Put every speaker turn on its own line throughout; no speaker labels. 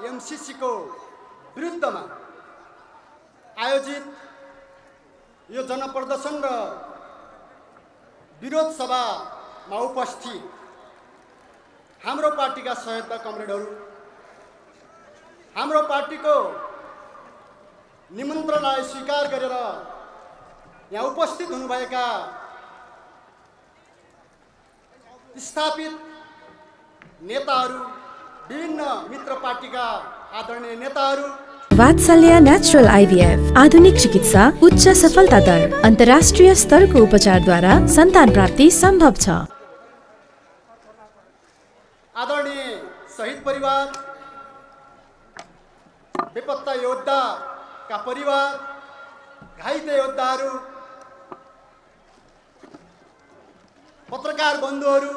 एमसिसीको विरुद्धमा आयोजित यो जनप्रदर्शन र विरोध सभामा उपस्थित हाम्रो पार्टीका सहयोगका कमरेडहरू हाम्रो पार्टीको निमन्त्रणलाई स्वीकार गरेर यहाँ उपस्थित हुनुभएका स्थापित नेताहरू विभिन्न मित्र पार्टीका आदरणीय नेताहरू वात्सल्य नेचुरल आइभीएफ आधुनिक चिकित्सा उच्च सफलता दर अन्तर्राष्ट्रिय स्तरको उपचारद्वारा सन्तान प्राप्ति सम्भव छ आदरणीय शहीद परिवार बेपत्ता योद्धाका परिवार घाइते योद्धाहरू पत्रकार बन्धुहरू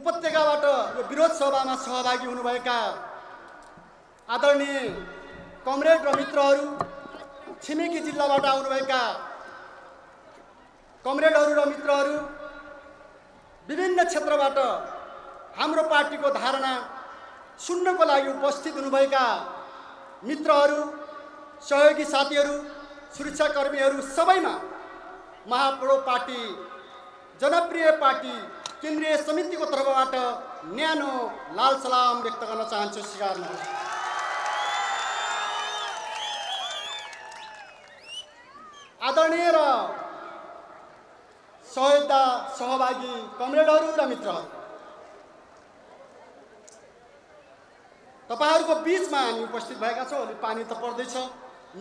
उपत्यकाबाट यो विरोध सभामा सहभागी हुनुभएका आदरणीय कमरेड र मित्रहरू छिमेकी जिल्लाबाट आउनुभएका कमरेडहरू र मित्रहरू विभिन्न क्षेत्रबाट हाम्रो पार्टीको धारणा सुन्नको लागि उपस्थित हुनुभएका मित्रहरू सहयोगी साथीहरू सुरक्षाकर्मीहरू सबैमा महाप्रो पार्टी जनप्रिय पार्टी केन्द्रीय समितिको तर्फबाट न्यानो लाल सलाम व्यक्त गर्न चाहन्छु स्वीकार्नु आदरणीय र सहयोगदा सहभागी कमरेडहरू र मित्रहरू तपाईँहरूको बिचमा हामी उपस्थित भएका छौँ अलिक पानी त पर्दैछ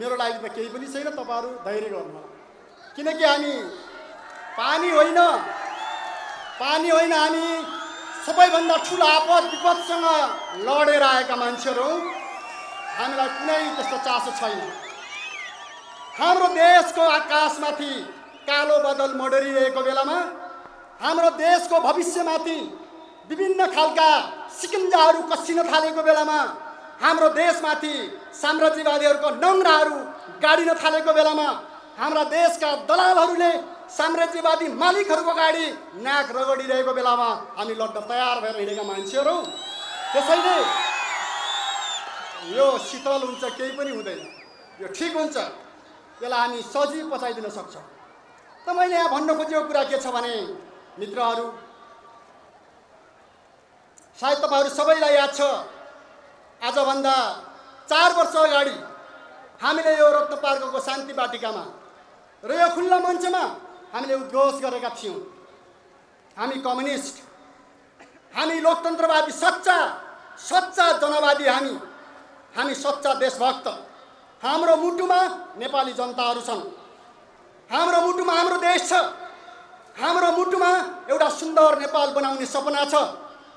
मेरो लागि त केही पनि छैन तपाईँहरू धैर्य गर्नु किनकि हामी पानी होइन पानी होइन हामी सबैभन्दा ठुलो आपद विपदसँग लडेर आएका मान्छेहरू हौ हामीलाई कुनै त्यस्तो चासो छैन हाम्रो देशको आकाशमाथि कालो बदल मडरिरहेको बेलामा हाम्रो देशको भविष्यमाथि विभिन्न खालका सिकिन्जाहरू कसिन थालेको बेलामा हाम्रो देशमाथि साम्राज्यवादीहरूको नङ्राहरू गाडिन थालेको बेलामा हाम्रा देशका दलालहरूले साम्राज्यवादी मालिकहरूको अगाडि नाक रगडिरहेको बेलामा हामी लड्न तयार भएर हिँडेका मान्छेहरू त्यसैले यो शीतल हुन्छ केही पनि हुँदैन यो ठिक हुन्छ यसलाई हामी सजिलै पचाइदिन सक्छौँ त मैले यहाँ भन्न खोजेको कुरा के छ भने मित्रहरू सायद तपाईँहरू सबैलाई याद छ आजभन्दा चार वर्ष अगाडि हामीले यो रत्न पार्कको शान्ति बाटिकामा र यो खुल्ला मञ्चमा हामीले उद्घोष गरेका थियौँ हामी कम्युनिस्ट हामी लोकतन्त्रवादी सच्चा सच्चा जनवादी हामी हामी सच्चा देशभक्त हाम्रो मुटुमा नेपाली जनताहरू छन् हाम्रो मुटुमा हाम्रो देश छ हाम्रो मुटुमा एउटा सुन्दर नेपाल बनाउने सपना छ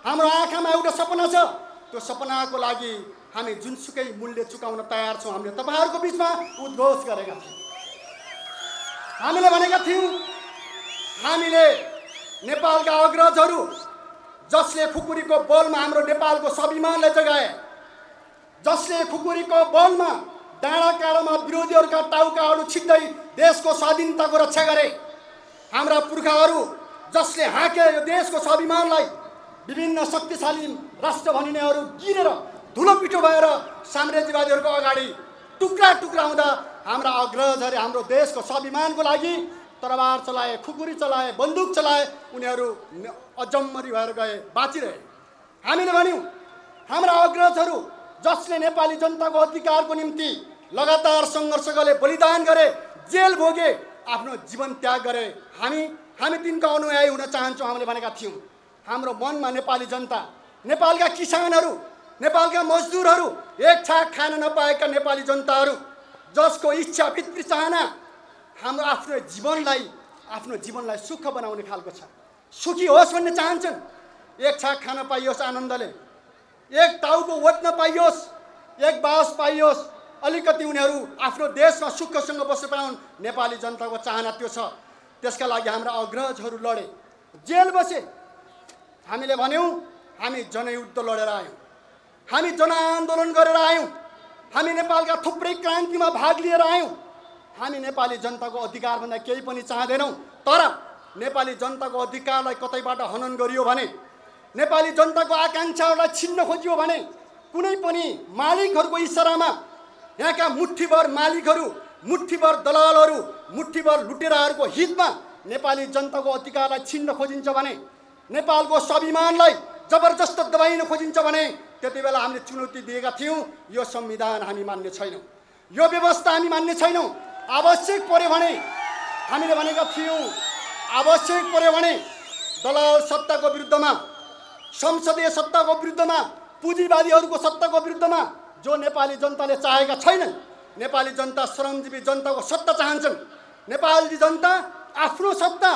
हाम्रो आँखामा एउटा सपना छ त्यो सपनाको लागि हामी जुनसुकै मूल्य चुकाउन तयार छौँ हामीले तपाईँहरूको बिचमा उद्घोष गरेका थियौँ हामीले भनेका थियौँ हामीले नेपालका अग्रजहरू जसले खुकुरीको बलमा हाम्रो नेपालको स्वाभिमानलाई जगाए जसले खुकुरीको बलमा डाँडा काँडामा विरोधीहरूका टाउकाहरू छिट्दै देशको स्वाधीनताको रक्षा गरे हाम्रा पुर्खाहरू जसले हाँके यो देशको स्वाभिमानलाई विभिन्न शक्तिशाली राष्ट्र भनिनेहरू गिरेर धुलो पिठो भएर साम्राज्यवादीहरूको अगाडि टुक्रा टुक्रा हुँदा हाम्रा अग्रजहरू हाम्रो देशको स्वाभिमानको लागि तरवार चलाए खुकुरी चलाए बन्दुक चलाए उनीहरू अजम्मरी भएर गए बाँचिरहे हामीले भन्यौँ हाम्रा अग्रजहरू जसले नेपाली जनताको अधिकारको निम्ति लगातार सङ्घर्ष गरे बलिदान गरे जेल भोगे आफ्नो जीवन त्याग गरे हामी हामी तिनका अनुयायी हुन चाहन्छौँ हामीले भनेका थियौँ हाम्रो मनमा नेपाली जनता नेपालका किसानहरू नेपालका मजदुरहरू एक छाक खान नपाएका नेपाली जनताहरू जसको इच्छा भित्र चाहना हाम्रो आफ्नो जीवनलाई आफ्नो जीवनलाई सुख बनाउने खालको छ सुखी होस् भन्ने चाहन्छन् एक छाक खान पाइयोस् आनन्दले एक टाउको ओत्न पाइयोस् एक बास पाइयोस् अलिकति उनीहरू आफ्नो देशमा सुखसँग बस्न पाउन् नेपाली जनताको चाहना त्यो छ त्यसका लागि हाम्रा अग्रजहरू लडे जेल बसे हामीले भन्यौँ हामी जनयुद्ध लडेर आयौँ हामी जनआन्दोलन गरेर आयौँ हामी नेपालका थुप्रै क्रान्तिमा भाग लिएर आयौँ हामी नेपाली जनताको अधिकारभन्दा केही पनि चाहँदैनौँ तर नेपाली जनताको अधिकारलाई कतैबाट हनन गरियो भने नेपाली जनताको आकाङ्क्षाहरूलाई छिन्न खोजियो भने कुनै पनि मालिकहरूको इसारामा यहाँका मुठीभर मालिकहरू मुठीभर दलालहरू मुठीभर लुटेराहरूको हितमा नेपाली जनताको अधिकारलाई छिन्न खोजिन्छ भने नेपालको स्वाभिमानलाई जबरजस्त दबाइन खोजिन्छ भने त्यति बेला हामीले चुनौती दिएका थियौँ यो संविधान हामी मान्ने छैनौँ यो व्यवस्था हामी मान्ने छैनौँ आवश्यक पऱ्यो भने हामीले भनेका थियौँ आवश्यक पऱ्यो भने दलाल सत्ताको विरुद्धमा संसदीय सत्ताको विरुद्धमा पुँजीवादीहरूको सत्ताको विरुद्धमा जो नेपाली जनताले चाहेका छैनन् नेपाली जनता श्रमजीवी जनताको सत्ता चाहन्छन् नेपाली जनता आफ्नो सत्ता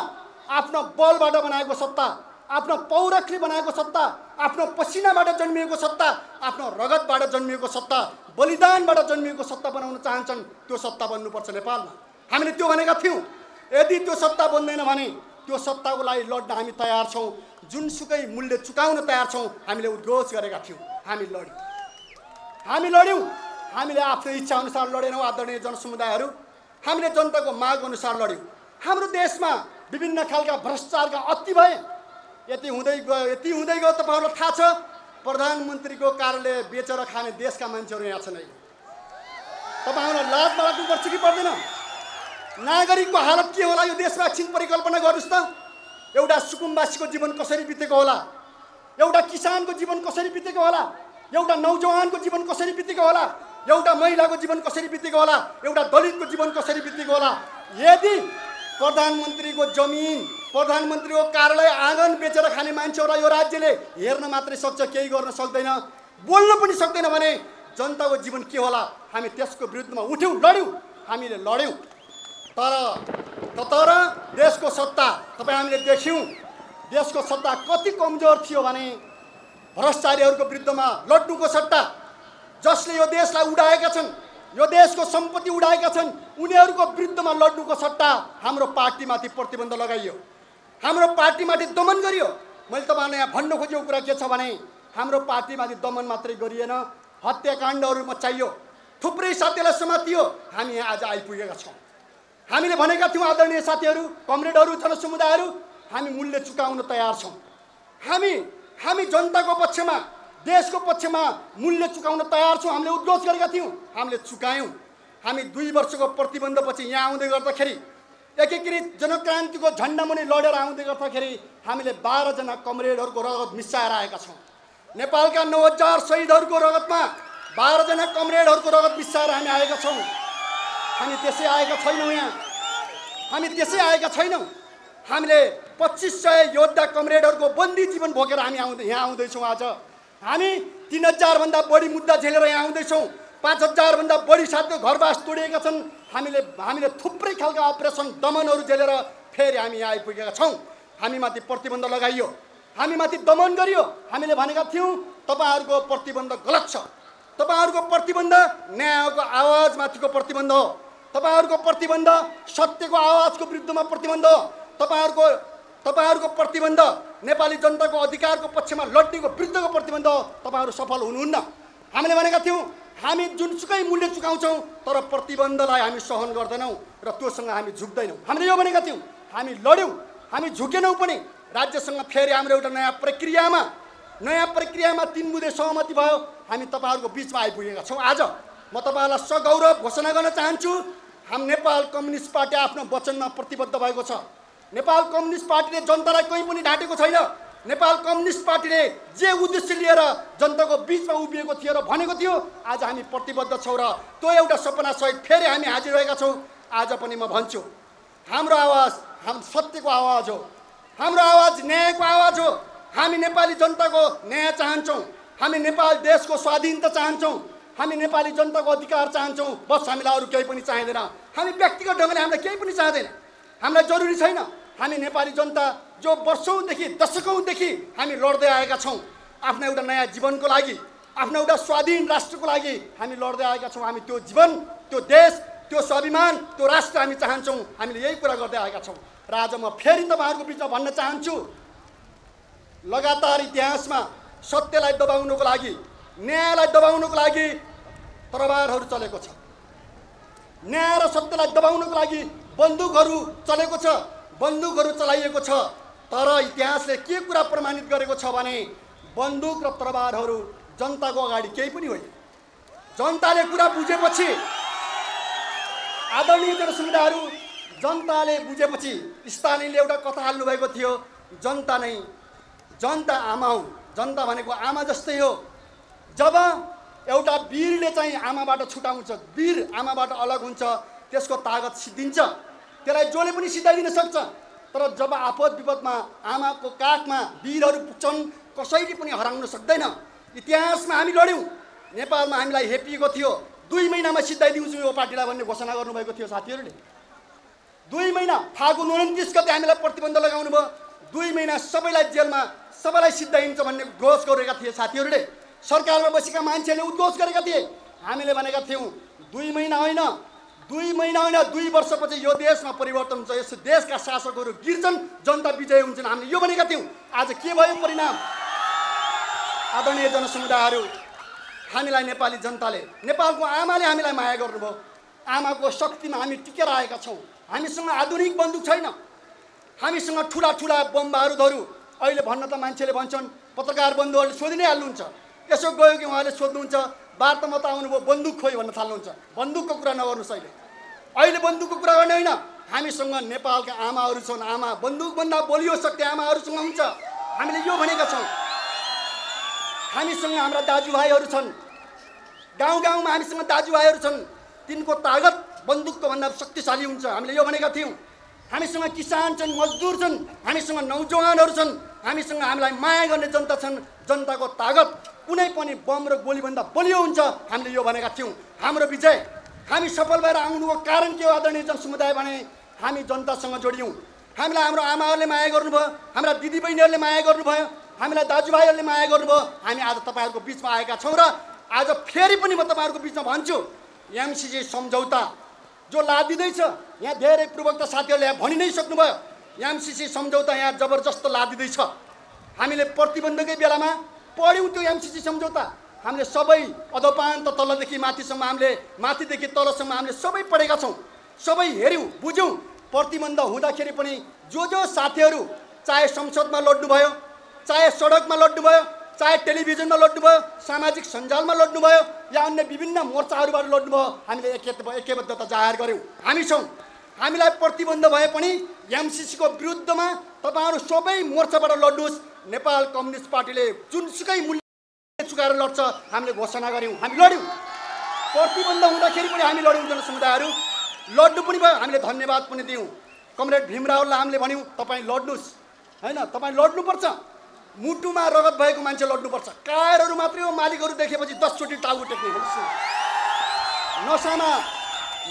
आफ्नो बलबाट बनाएको सत्ता आफ्नो पौरखले बनाएको सत्ता आफ्नो पसिनाबाट जन्मिएको सत्ता आफ्नो रगतबाट जन्मिएको सत्ता बलिदानबाट जन्मिएको सत्ता बनाउन चाहन्छन् त्यो सत्ता बन्नुपर्छ नेपालमा हामीले त्यो भनेका थियौँ यदि त्यो सत्ता बन्दैन भने त्यो सत्ताको लागि लड्न हामी तयार छौँ जुनसुकै मूल्य चुकाउन तयार छौँ हामीले उद्घोष गरेका थियौँ हामी लड्यौँ हामी लड्यौँ हामीले आफ्नो इच्छाअनुसार लडेनौँ आदरणीय जनसमुदायहरू हामीले जनताको माग अनुसार लड्यौँ हाम्रो देशमा विभिन्न खालका भ्रष्टाचारका अति भए यति हुँदै गयो यति हुँदै गयो तपाईँहरूलाई थाहा छ प्रधानमन्त्रीको कारणले बेचेर खाने देशका मान्छेहरू यहाँ छन् अहिले तपाईँहरूलाई लाजमा पर्छ कि पर्दैन नागरिकको हालत के होला यो देशमा एकछिन परिकल्पना गर्नुहोस् त एउटा सुकुम्बासीको जीवन कसरी बितेको होला एउटा किसानको जीवन कसरी बितेको होला एउटा नौजवानको जीवन कसरी बितेको होला एउटा महिलाको जीवन कसरी बितेको होला एउटा दलितको जीवन कसरी बितेको होला यदि प्रधानमन्त्रीको जमिन प्रधानमन्त्रीको कार्यालय आँगन बेचेर खाने मान्छेहरूलाई यो राज्यले हेर्न मात्रै सक्छ केही गर्न सक्दैन बोल्न पनि सक्दैन भने जनताको जीवन के होला हामी त्यसको विरुद्धमा उठ्यौँ लड्यौँ हामीले लड्यौँ तर तर देशको सत्ता तपाईँ हामीले देख्यौँ देशको सत्ता कति कमजोर थियो भने भ्रष्टाचारीहरूको विरुद्धमा लड्नुको सट्टा जसले यो देशलाई उडाएका छन् यो देशको सम्पत्ति उडाएका छन् उनीहरूको विरुद्धमा लड्नुको सट्टा हाम्रो पार्टीमाथि प्रतिबन्ध लगाइयो हाम्रो पार्टीमाथि दमन गरियो मैले तपाईँहरूलाई यहाँ भन्नु खोजेको कुरा के छ भने हाम्रो पार्टीमाथि दमन मात्रै गरिएन हत्याकाण्डहरू मचाइयो थुप्रै साथीहरूलाई समातियो हामी यहाँ आज आइपुगेका छौँ हामीले भनेका थियौँ आदरणीय साथीहरू कमरेडहरू जनसमुदायहरू हामी मूल्य चुकाउन तयार छौँ हामी हामी जनताको पक्षमा देशको पक्षमा मूल्य चुकाउन तयार छौँ हामीले उद्घोष गरेका थियौँ हामीले चुकायौँ हामी दुई वर्षको प्रतिबन्धपछि यहाँ आउँदै गर्दाखेरि एकीकृत जनक्रान्तिको झन्डा मुनि लडेर आउँदै गर्दाखेरि हामीले बाह्रजना कमरेडहरूको रगत मिसाएर आएका छौँ नेपालका नौ हजार सहिदहरूको रगतमा बाह्रजना कमरेडहरूको रगत मिसाएर हामी आएका छौँ हामी त्यसै आएका छैनौँ यहाँ हामी त्यसै आएका छैनौँ हामीले पच्चिस सय योद्धा कमरेडहरूको बन्दी जीवन भोकेर हामी आउँदै यहाँ आउँदैछौँ आज हामी तिन हजारभन्दा बढी मुद्दा झेलेर यहाँ आउँदैछौँ पाँच हजारभन्दा बढी साथको घरवास तोडिएका छन् हामीले हामीले थुप्रै खालका अपरेसन दमनहरू झेलेर फेरि हामी यहाँ आइपुगेका छौँ हामीमाथि प्रतिबन्ध लगाइयो हामीमाथि दमन गरियो हामीले भनेका थियौँ तपाईँहरूको प्रतिबन्ध गलत छ तपाईँहरूको प्रतिबन्ध न्यायको आवाजमाथिको प्रतिबन्ध हो तपाईँहरूको प्रतिबन्ध सत्यको आवाजको विरुद्धमा प्रतिबन्ध हो तपाईँहरूको तपाईँहरूको प्रतिबन्ध नेपाली जनताको अधिकारको पक्षमा लड्नेको विरुद्धको प्रतिबन्ध हो तपाईँहरू सफल हुनुहुन्न हामीले भनेका थियौँ हामी जुनसुकै मूल्य चुकाउँछौँ तर प्रतिबन्धलाई हामी सहन गर्दैनौँ र त्योसँग हामी झुक्दैनौँ हामीले यो भनेका थियौँ हामी लड्यौँ हामी झुकेनौँ पनि राज्यसँग फेरि हाम्रो एउटा नयाँ प्रक्रियामा नयाँ प्रक्रियामा तिन बुधे सहमति भयो हामी तपाईँहरूको बिचमा आइपुगेका छौँ आज म तपाईँहरूलाई सगौरव घोषणा गर्न चाहन्छु हाम नेपाल कम्युनिस्ट पार्टी आफ्नो वचनमा प्रतिबद्ध भएको छ नेपाल कम्युनिस्ट पार्टीले जनतालाई कहीँ पनि ढाँटेको छैन नेपाल कम्युनिस्ट पार्टीले जे उद्देश्य लिएर जनताको बिचमा उभिएको थियो र भनेको थियो आज हामी प्रतिबद्ध छौँ र त्यो एउटा सपना सहित फेरि हामी हाजिर रहेका छौँ आज पनि म भन्छु हाम्रो आवाज हाम सत्यको आवाज हो हाम्रो आवाज न्यायको आवाज हो हामी नेपाली जनताको न्याय चाहन्छौँ हामी नेपाल देशको स्वाधीनता चाहन्छौँ हामी नेपाली जनताको अधिकार चाहन्छौँ बस हामीलाई अरू केही पनि चाहिँदैन हामी व्यक्तिगत ढङ्गले हामीलाई केही पनि चाहँदैन हामीलाई जरुरी छैन हामी नेपाली जनता जो वर्षौँदेखि दशकौँदेखि हामी लड्दै आएका छौँ आफ्नो एउटा नयाँ जीवनको लागि आफ्नो एउटा स्वाधीन राष्ट्रको लागि हामी लड्दै आएका छौँ हामी त्यो जीवन त्यो देश त्यो स्वाभिमान त्यो राष्ट्र हामी चाहन्छौँ हामीले यही कुरा गर्दै आएका छौँ र आज म फेरि तपाईँहरूको बिचमा भन्न चाहन्छु लगातार इतिहासमा सत्यलाई दबाउनुको लागि न्यायलाई दबाउनुको लागि तरबारहरू चलेको छ न्याय र सत्यलाई दबाउनुको लागि बन्दुकहरू चलेको छ बन्दुकहरू चलाइएको छ तर इतिहासले के कुरा प्रमाणित गरेको छ भने बन्दुक र तरबारहरू जनताको अगाडि केही पनि होइन जनताले कुरा बुझेपछि आदरणीय जनसुविधाहरू जनताले बुझेपछि स्थानीयले एउटा कथा हाल्नुभएको थियो जनता नै जनता आमा हुन् जनता भनेको आमा जस्तै हो जब एउटा वीरले चाहिँ आमाबाट छुट्याउँछ वीर आमाबाट अलग हुन्छ त्यसको तागत सिद्धिन्छ त्यसलाई जसले पनि सिधाइदिन सक्छ तर जब आपद विपदमा आमाको काखमा वीरहरू पुग्छन् कसैले पनि हराउन सक्दैन इतिहासमा हामी लड्यौँ नेपालमा हामीलाई हेपिएको थियो दुई महिनामा सिद्धाइदिउँछु यो पार्टीलाई भन्ने घोषणा गर्नुभएको थियो साथीहरूले दुई महिना फागुन उन्तिस गते हामीलाई प्रतिबन्ध लगाउनु भयो दुई महिना सबैलाई जेलमा सबैलाई सिद्धाइन्छ भन्ने घोष गरेका थिए साथीहरूले सरकारमा बसेका मान्छेहरूले उद्घोष गरेका थिए हामीले भनेका थियौँ दुई महिना होइन दुई महिना होइन दुई वर्षपछि यो देशमा परिवर्तन हुन्छ यस देशका शासकहरू गिर्छन् जनता विजय हुन्छन् हामीले यो भनेका थियौँ आज के भयो परिणाम आदरणीय जनसमुदायहरू हामीलाई नेपाली जनताले नेपालको आमाले हामीलाई माया गर्नुभयो आमाको शक्तिमा हामी टिकेर आएका छौँ हामीसँग आधुनिक बन्दुक छैन हामीसँग ठुला ठुला बम अहिले भन्न त मान्छेले भन्छन् पत्रकार बन्धुहरूले सोधि नै हाल्नुहुन्छ यसो गयो कि उहाँले सोध्नुहुन्छ वार्तामा त आउनुभयो बन्दुक खोइ भन्न थाल्नुहुन्छ बन्दुकको कुरा नगर्नुहोस् अहिले अहिले बन्दुकको कुरा गर्ने होइन हामीसँग नेपालका आमाहरू छन् आमा बन्दुकभन्दा बलियो शक्ति आमाहरूसँग हुन्छ हामीले यो भनेका छौँ हामीसँग हाम्रा दाजुभाइहरू छन् गाउँ गाउँमा हामीसँग दाजुभाइहरू छन् तिनको तागत बन्दुकको भन्दा शक्तिशाली हुन्छ हामीले यो भनेका थियौँ हामीसँग किसान छन् मजदुर छन् हामीसँग नौजवानहरू छन् हामीसँग हामीलाई माया गर्ने जनता छन् जनताको तागत कुनै पनि बम र गोलीभन्दा बलियो हुन्छ हामीले यो भनेका थियौँ हाम्रो विजय हामी सफल भएर आउनुको कारण के हो आदरणीय जनसमुदाय भने हामी जनतासँग जोडियौँ हामीलाई हाम्रो आमाहरूले माया गर्नुभयो हाम्रा दिदीबहिनीहरूले माया गर्नुभयो हामीलाई दाजुभाइहरूले माया गर्नुभयो हामी आज तपाईँहरूको बिचमा आएका छौँ र आज फेरि पनि म तपाईँहरूको बिचमा भन्छु एमसिसी सम्झौता जो लादिँदैछ यहाँ धेरै पूर्वक्ता साथीहरूले यहाँ भनि नै सक्नुभयो एमसिसी सम्झौता यहाँ जबरजस्त लादिँदैछ हामीले प्रतिबन्धकै बेलामा पढ्यौँ त्यो एमसिसी सम्झौता हामीले सबै अधोपान्त तलदेखि माथिसम्म हामीले माथिदेखि तलसम्म हामीले सबै पढेका छौँ सबै हेऱ्यौँ बुझ्यौँ प्रतिबन्ध हुँदाखेरि पनि जो जो साथीहरू चाहे संसदमा लड्नुभयो चाहे सडकमा लड्नुभयो चाहे टेलिभिजनमा लड्नुभयो सामाजिक सञ्जालमा लड्नुभयो या अन्य विभिन्न मोर्चाहरूबाट लड्नुभयो हामीले एक एकबद्धता जाहेर गऱ्यौँ हामी छौँ हामीलाई प्रतिबन्ध भए पनि एमसिसीको विरुद्धमा तपाईँहरू सबै मोर्चाबाट लड्नुहोस् नेपाल कम्युनिस्ट पार्टीले जुनसुकै मूल्य चुकाएर लड्छ हामीले घोषणा गऱ्यौँ हामी लड्यौँ प्रतिबन्ध हुँदाखेरि पनि हामी लड्यौँ जनसमुदायहरू लड्नु पनि भयो हामीले धन्यवाद पनि दियौँ कमरेड भीमरावललाई हामीले भन्यौँ तपाईँ लड्नुहोस् होइन तपाईँ लड्नुपर्छ मुटुमा रगत भएको मान्छे लड्नुपर्छ कायरहरू मात्रै हो मालिकहरू देखेपछि दसचोटि टाउको टेक्ने नसामा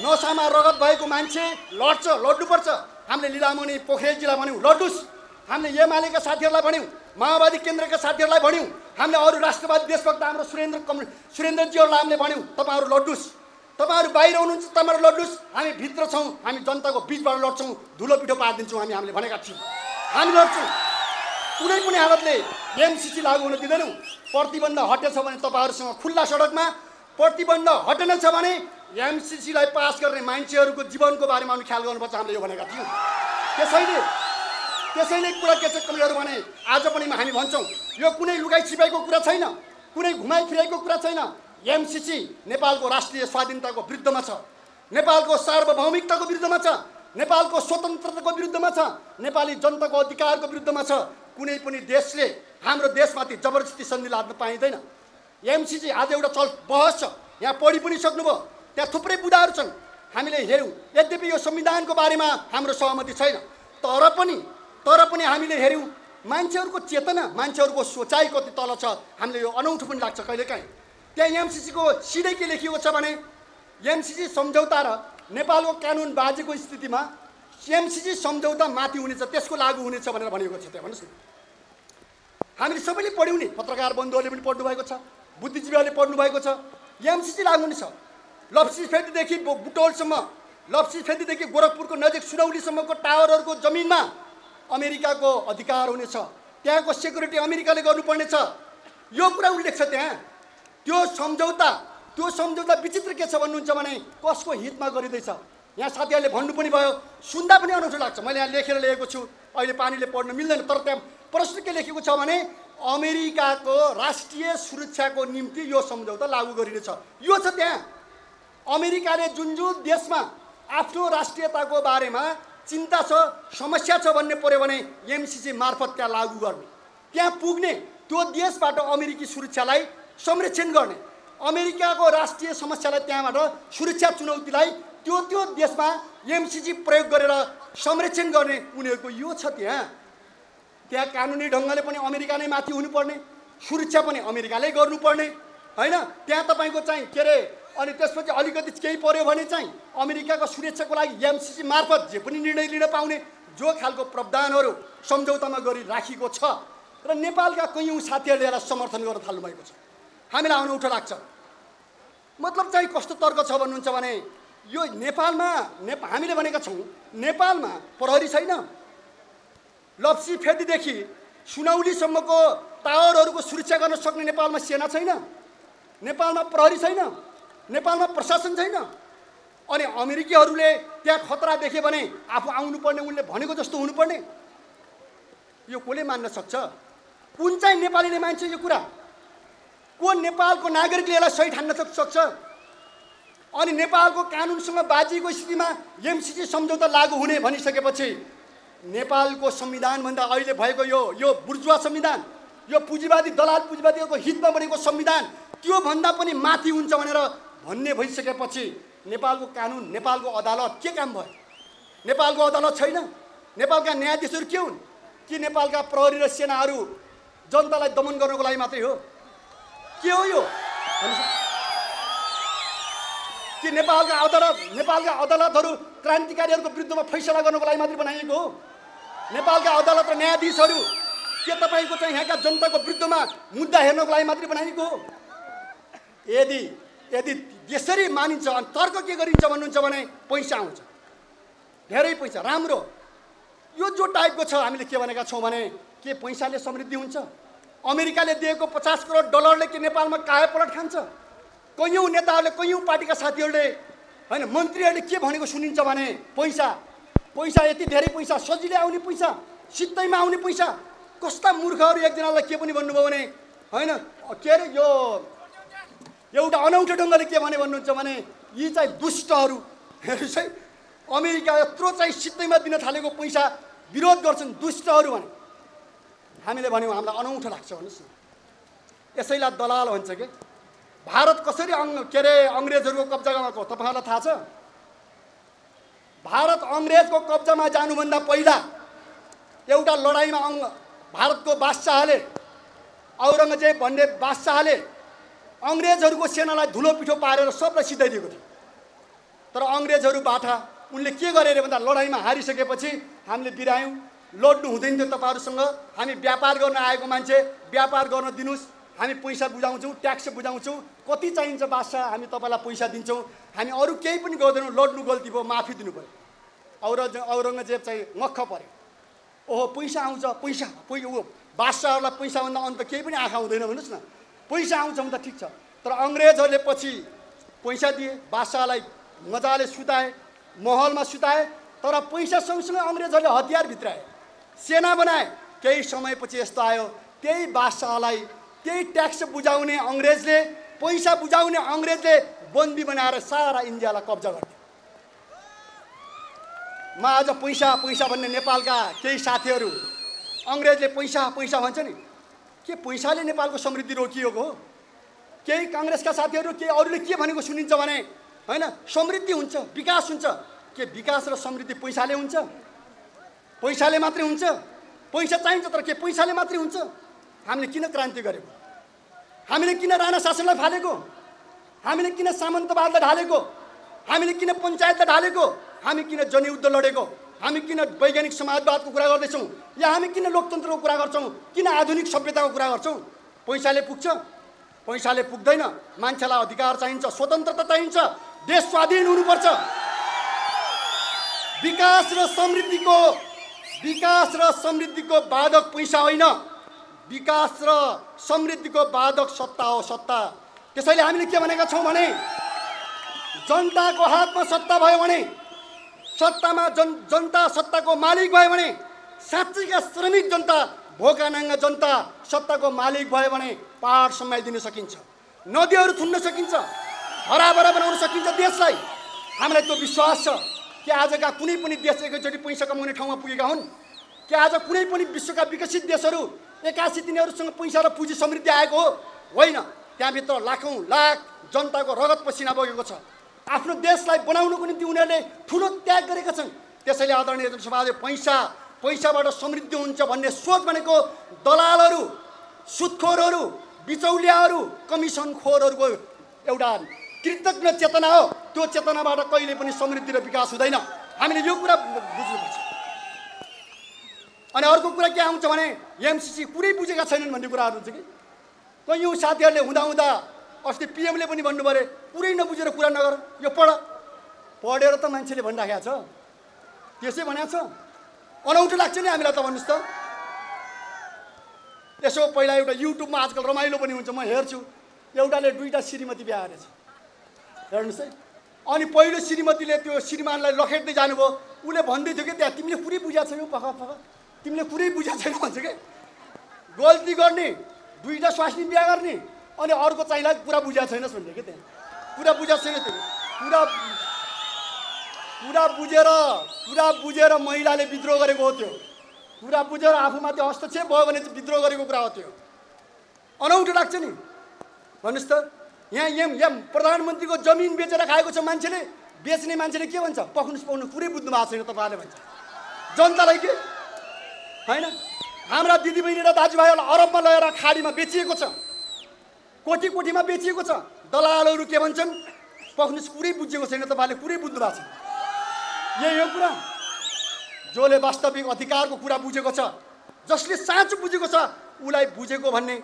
नसामा रगत भएको मान्छे लड्छ लड्नुपर्छ हामीले लिलामणि पोखरेलजीलाई भन्यौँ लड्नुहोस् हामीले यमालेका साथीहरूलाई भन्यौँ माओवादी केन्द्रका साथीहरूलाई भन्यौँ हामीले अरू राष्ट्रवादी देशभक्त हाम्रो सुरेन्द्र कम सुरेन्द्रजीहरूलाई हामीले भन्यौँ तपाईँहरू लड्नुहोस् तपाईँहरू बाहिर हुनुहुन्छ तपाईँहरू लड्नुहोस् हामी भित्र छौँ हामी जनताको बिचबाट लड्छौँ धुलो पिठो पारिदिन्छौँ हामी हामीले भनेका थियौँ हामी लड्छौँ कुनै पनि हालतले एमसिसी लागु हुन दिँदैनौँ प्रतिबन्ध हटेछ भने तपाईँहरूसँग खुल्ला सडकमा प्रतिबन्ध हटेनछ भने एमसिसीलाई पास गर्ने मान्छेहरूको जीवनको बारेमा पनि ख्याल गर्नुपर्छ हामीले यो भनेका थियौँ त्यसैले त्यसैले कुरा के छ कमरेहरू भने आज पनि हामी भन्छौँ यो कुनै लुगाई छिपाइको कुरा छैन कुनै घुमाइफिराइको कुरा छैन एमसिसी नेपालको राष्ट्रिय स्वाधीनताको विरुद्धमा छ नेपालको सार्वभौमिकताको विरुद्धमा छ नेपालको स्वतन्त्रताको विरुद्धमा छ नेपाली जनताको अधिकारको विरुद्धमा छ कुनै पनि देशले हाम्रो देशमाथि जबरजस्ती सन्धि लाद्न पाइँदैन एमसिसी आज एउटा चल बहस छ यहाँ पढि पनि सक्नुभयो त्यहाँ थुप्रै बुधाहरू छन् हामीले हेऱ्यौँ यद्यपि यो संविधानको बारेमा हाम्रो सहमति छैन तर पनि तर पनि हामीले हेऱ्यौँ मान्छेहरूको चेतना मान्छेहरूको सोचाइ कति तल छ हामीले यो अनौठो पनि लाग्छ कहिलेकाहीँ त्यहाँ एमसिसीको सिधै के लेखिएको छ भने एमसिसी सम्झौता र नेपालको कानुन बाजेको स्थितिमा एमसिसी सम्झौता माथि हुनेछ त्यसको लागु हुनेछ भनेर भनेको छ त्यहाँ भन्नुहोस् न हामीले सबैले पढ्यौँ नि पत्रकार बन्धुहरूले पनि पढ्नु भएको छ बुद्धिजीवीहरूले पढ्नु भएको छ एमसिसी लागु हुनेछ लप्सी फेदीदेखि बुटोलसम्म लप्सी फेदीदेखि गोरखपुरको नजिक सुनौलीसम्मको टावरहरूको जमिनमा अमेरिकाको अधिकार हुनेछ त्यहाँको सेक्युरिटी अमेरिकाले गर्नुपर्नेछ यो कुरा उल्लेख छ त्यहाँ त्यो सम्झौता त्यो सम्झौता विचित्र के छ भन्नुहुन्छ भने कसको हितमा गरिँदैछ यहाँ साथीहरूले भन्नु पनि भयो सुन्दा पनि अनौठो लाग्छ मैले यहाँ लेखेर लिएको छु अहिले पानीले पढ्न मिल्दैन तर त्यहाँ प्रश्न के लेखेको छ भने अमेरिकाको राष्ट्रिय सुरक्षाको निम्ति यो सम्झौता लागू गरिनेछ यो छ त्यहाँ अमेरिकाले जुन जुन देशमा आफ्नो राष्ट्रियताको बारेमा चिन्ता छ समस्या छ भन्ने पऱ्यो भने एमसिसी मार्फत त्यहाँ लागू गर्ने त्यहाँ पुग्ने त्यो देशबाट अमेरिकी सुरक्षालाई संरक्षण गर्ने अमेरिकाको राष्ट्रिय समस्यालाई त्यहाँबाट सुरक्षा चुनौतीलाई त्यो त्यो देशमा एमसिसी प्रयोग गरेर संरक्षण गर्ने उनीहरूको यो छ त्यहाँ त्यहाँ कानुनी ढङ्गले पनि अमेरिका नै माथि हुनुपर्ने सुरक्षा पनि अमेरिकाले गर्नुपर्ने होइन त्यहाँ तपाईँको चाहिँ के अरे अनि त्यसपछि अलिकति केही पऱ्यो भने चाहिँ अमेरिकाको सुरक्षाको लागि एमसिसी मार्फत जे पनि निर्णय लिन पाउने जो खालको प्रावधानहरू सम्झौतामा गरी राखिएको छ र नेपालका कैयौँ साथीहरूले यसलाई समर्थन गर्न थाल्नुभएको छ हामीलाई अनौठो लाग्छ मतलब चाहिँ कस्तो तर्क छ भन्नुहुन्छ भने यो नेपालमा ने हामीले भनेका छौँ नेपालमा प्रहरी छैन लप्सी फेदीदेखि सुनौलीसम्मको टावरहरूको सुरक्षा गर्न सक्ने नेपालमा सेना छैन नेपालमा प्रहरी छैन नेपालमा प्रशासन छैन अनि अमेरिकीहरूले त्यहाँ खतरा देखे भने आफू आउनुपर्ने उनले भनेको जस्तो हुनुपर्ने यो कसले मान्न सक्छ कुन चाहिँ नेपालीले मान्छ यो कुरा को नेपालको नागरिकले यसलाई सही ठान्न सक्छ अनि नेपालको कानुनसँग बाजिएको स्थितिमा एमसिसी सम्झौता लागू हुने भनिसकेपछि नेपालको संविधानभन्दा अहिले भएको यो यो बुर्जुवा संविधान यो पुँजीवादी दलाल पुँजीवादीहरूको हितमा बनेको संविधान त्योभन्दा पनि माथि हुन्छ भनेर भन्ने भइसकेपछि नेपालको कानुन नेपालको अदालत के काम भयो नेपालको अदालत छैन नेपालका न्यायाधीशहरू के हुन् कि नेपालका प्रहरी र सेनाहरू जनतालाई दमन गर्नको लागि मात्रै हो के हो यो कि नेपालका अदालत नेपालका अदालतहरू क्रान्तिकारीहरूको विरुद्धमा फैसला गर्नको लागि मात्रै बनाइएको हो नेपालका अदालत र न्यायाधीशहरू के तपाईँको चाहिँ यहाँका जनताको विरुद्धमा मुद्दा हेर्नको लागि मात्रै बनाइएको हो यदि यदि यसरी मानिन्छ अनि तर्क के गरिन्छ भन्नुहुन्छ भने पैसा आउँछ धेरै पैसा राम्रो यो जो टाइपको छ हामीले के भनेका छौँ भने के पैसाले समृद्धि हुन्छ अमेरिकाले दिएको पचास करोड डलरले के नेपालमा कायापलट खान्छ कैयौँ नेताहरूले कैयौँ पार्टीका साथीहरूले होइन मन्त्रीहरूले के भनेको सुनिन्छ भने पैसा पैसा यति धेरै पैसा सजिलै आउने पैसा सित्तैमा आउने पैसा कस्ता मूर्खहरू एकजनालाई के पनि भन्नुभयो भने होइन के अरे यो एउटा अनौठो ढङ्गले के भने भन्नुहुन्छ भने यी चाहिँ दुष्टहरू चाहिँ अमेरिका यत्रो चाहिँ सित्तैमा दिन थालेको पैसा विरोध गर्छन् दुष्टहरू भने हामीले भन्यौँ हामीलाई अनौठो लाग्छ भन्नुहोस् न यसैलाई दलाल भन्छ कि भारत कसरी अङ के अरे अङ्ग्रेजहरूको कब्जामा गएको तपाईँहरूलाई थाहा छ भारत अङ्ग्रेजको कब्जामा जानुभन्दा पहिला एउटा लडाइँमा अङ्ग भारतको बादशाहले औरङ्गजेब भन्ने बादशाहले अङ्ग्रेजहरूको सेनालाई धुलो पिठो पारेर सबलाई सिधाइदिएको थियो तर अङ्ग्रेजहरूबाट उनले के गरे अरे भन्दा लडाइँमा हारिसकेपछि हामीले बिरायौँ लड्नु हुँदैन थियो तपाईँहरूसँग हामी व्यापार गर्न आएको मान्छे व्यापार गर्न दिनुहोस् हामी पैसा बुझाउँछौँ ट्याक्स बुझाउँछौँ कति चाहिन्छ बादशाह हामी तपाईँलाई पैसा दिन्छौँ हामी अरू केही पनि गर्दैनौँ लड्नु गल्ती भयो माफी दिनु भयो और औरङ्गजेब चाहिँ मख पऱ्यो ओहो पैसा आउँछ पैसा पैसा ऊ बादशाहहरूलाई पैसाभन्दा अन्त केही पनि आँखा हुँदैन भन्नुहोस् न पैसा आउँछ भने त ठिक छ तर अङ्ग्रेजहरूले पछि पैसा दिए बादशाहलाई मजाले सुताए महलमा सुताए तर पैसा सँगसँगै अङ्ग्रेजहरूले हतियार भित्राए सेना बनाए केही समयपछि यस्तो आयो त्यही बादशाहलाई त्यही ट्याक्स बुझाउने अङ्ग्रेजले पैसा बुझाउने अङ्ग्रेजले बन्दी बनाएर सारा इन्डियालाई कब्जा गरिदियो म आज पैसा पैसा भन्ने नेपालका केही साथीहरू अङ्ग्रेजले पैसा पैसा भन्छ नि के पैसाले नेपालको समृद्धि रोकिएको हो केही काङ्ग्रेसका साथीहरू केही अरूले के भनेको सुनिन्छ भने होइन समृद्धि हुन्छ विकास हुन्छ के विकास र समृद्धि पैसाले हुन्छ पैसाले मात्रै हुन्छ पैसा चाहिन्छ तर के पैसाले मात्रै हुन्छ हामीले किन क्रान्ति गरेको हामीले किन राणा शासनलाई फालेको हामीले किन सामन्तवादलाई ढालेको हामीले किन पञ्चायतलाई ढालेको हामी किन जनयुद्ध लडेको हामी किन वैज्ञानिक समाजवादको कुरा गर्दैछौँ या हामी किन लोकतन्त्रको कुरा गर्छौँ किन आधुनिक सभ्यताको कुरा गर्छौँ पैसाले पुग्छ पैसाले पुग्दैन मान्छेलाई अधिकार चाहिन्छ स्वतन्त्रता चाहिन्छ देश स्वाधीन हुनुपर्छ विकास र समृद्धिको विकास र समृद्धिको बाधक पैसा होइन विकास र समृद्धिको बाधक सत्ता हो सत्ता त्यसैले हामीले के भनेका छौँ भने जनताको हातमा सत्ता भयो भने सत्तामा जन जनता सत्ताको मालिक भयो भने साँच्चीका श्रमिक जनता भोकानाङ्गा जनता सत्ताको मालिक भयो भने पाहाड सम्हालिदिन सकिन्छ नदीहरू थुन्न सकिन्छ हराभरा बनाउन सकिन्छ देशलाई हामीलाई त्यो विश्वास छ कि आजका कुनै पनि देश एकैचोटि पैसा कमाउने ठाउँमा पुगेका हुन् कि आज कुनै पनि विश्वका विकसित देशहरू एकासी तिनीहरूसँग पैसा र पुँजी समृद्धि आएको हो होइन त्यहाँभित्र लाखौँ लाख जनताको रगत पसिना बगेको छ आफ्नो देशलाई बनाउनको निम्ति उनीहरूले ठुलो त्याग गरेका छन् त्यसैले आदरणीय जनसभाले पैसा पैसाबाट समृद्धि हुन्छ भन्ने सोच भनेको दलालहरू सुतखोरहरू बिचौलियाहरू कमिसनखोरहरूको एउटा कृतज्ञ चेतना हो त्यो चेतनाबाट कहिले पनि समृद्धि र विकास हुँदैन हामीले यो कुरा बुझ्नुपर्छ अनि अर्को कुरा के आउँछ भने एमसिसी पुरै बुझेका छैनन् भन्ने कुराहरू हुन्छ कि कयौँ साथीहरूले हुँदाहुँदा अस्ति पिएमले पनि भन्नु पऱ्यो पुरै नबुझेर कुरा नगर यो पढ पढेर त मान्छेले भनिराखेको छ त्यसै भनेको छ अनौठो लाग्छ नि हामीलाई त भन्नुहोस् त यसो पहिला एउटा युट्युबमा आजकल रमाइलो पनि हुन्छ म हेर्छु एउटाले दुईवटा श्रीमती बिहा रहेछ हेर्नुहोस् है अनि पहिलो श्रीमतीले त्यो श्रीमानलाई लखेट्दै जानुभयो उसले भन्दै थियो कि त्यहाँ तिमीले पुरै बुझाएको छैनौ पख पख तिमीले पुरै बुझाएको छैन भन्छ कि गल्ती गर्ने दुईवटा स्वास्नी बिहा गर्ने अनि अर्को चाहिँलाई पुरा बुझाएको छैनस् भन्ने कि त्यहाँ पुरा बुझाएको छैन त्यो पुरा पुरा बुझेर पुरा बुझेर महिलाले विद्रोह गरेको हो त्यो पुरा बुझेर आफूमाथि हस्तक्षेप भयो भने विद्रोह गरेको कुरा हो त्यो अनौठो लाग्छ नि भन्नुहोस् त यहाँ यम यम प्रधानमन्त्रीको जमिन बेचेर खाएको छ मान्छेले बेच्ने मान्छेले के भन्छ पख्नुहोस् पाउनु पुरै बुझ्नु भएको छैन तपाईँहरूले भन्छ जनतालाई के होइन हाम्रा दिदीबहिनी र दाजुभाइहरूलाई अरबमा लगेर खाडीमा बेचिएको छ कोठी कोठीमा बेचिएको छ दलालहरू के भन्छन् पख्नुस कुरै बुझेको छैन तपाईँहरूले कुरै बुझ्नु भएको छ यही हो कुरा जसले वास्तविक अधिकारको कुरा बुझेको छ जसले साँचो बुझेको छ उसलाई बुझेको भन्ने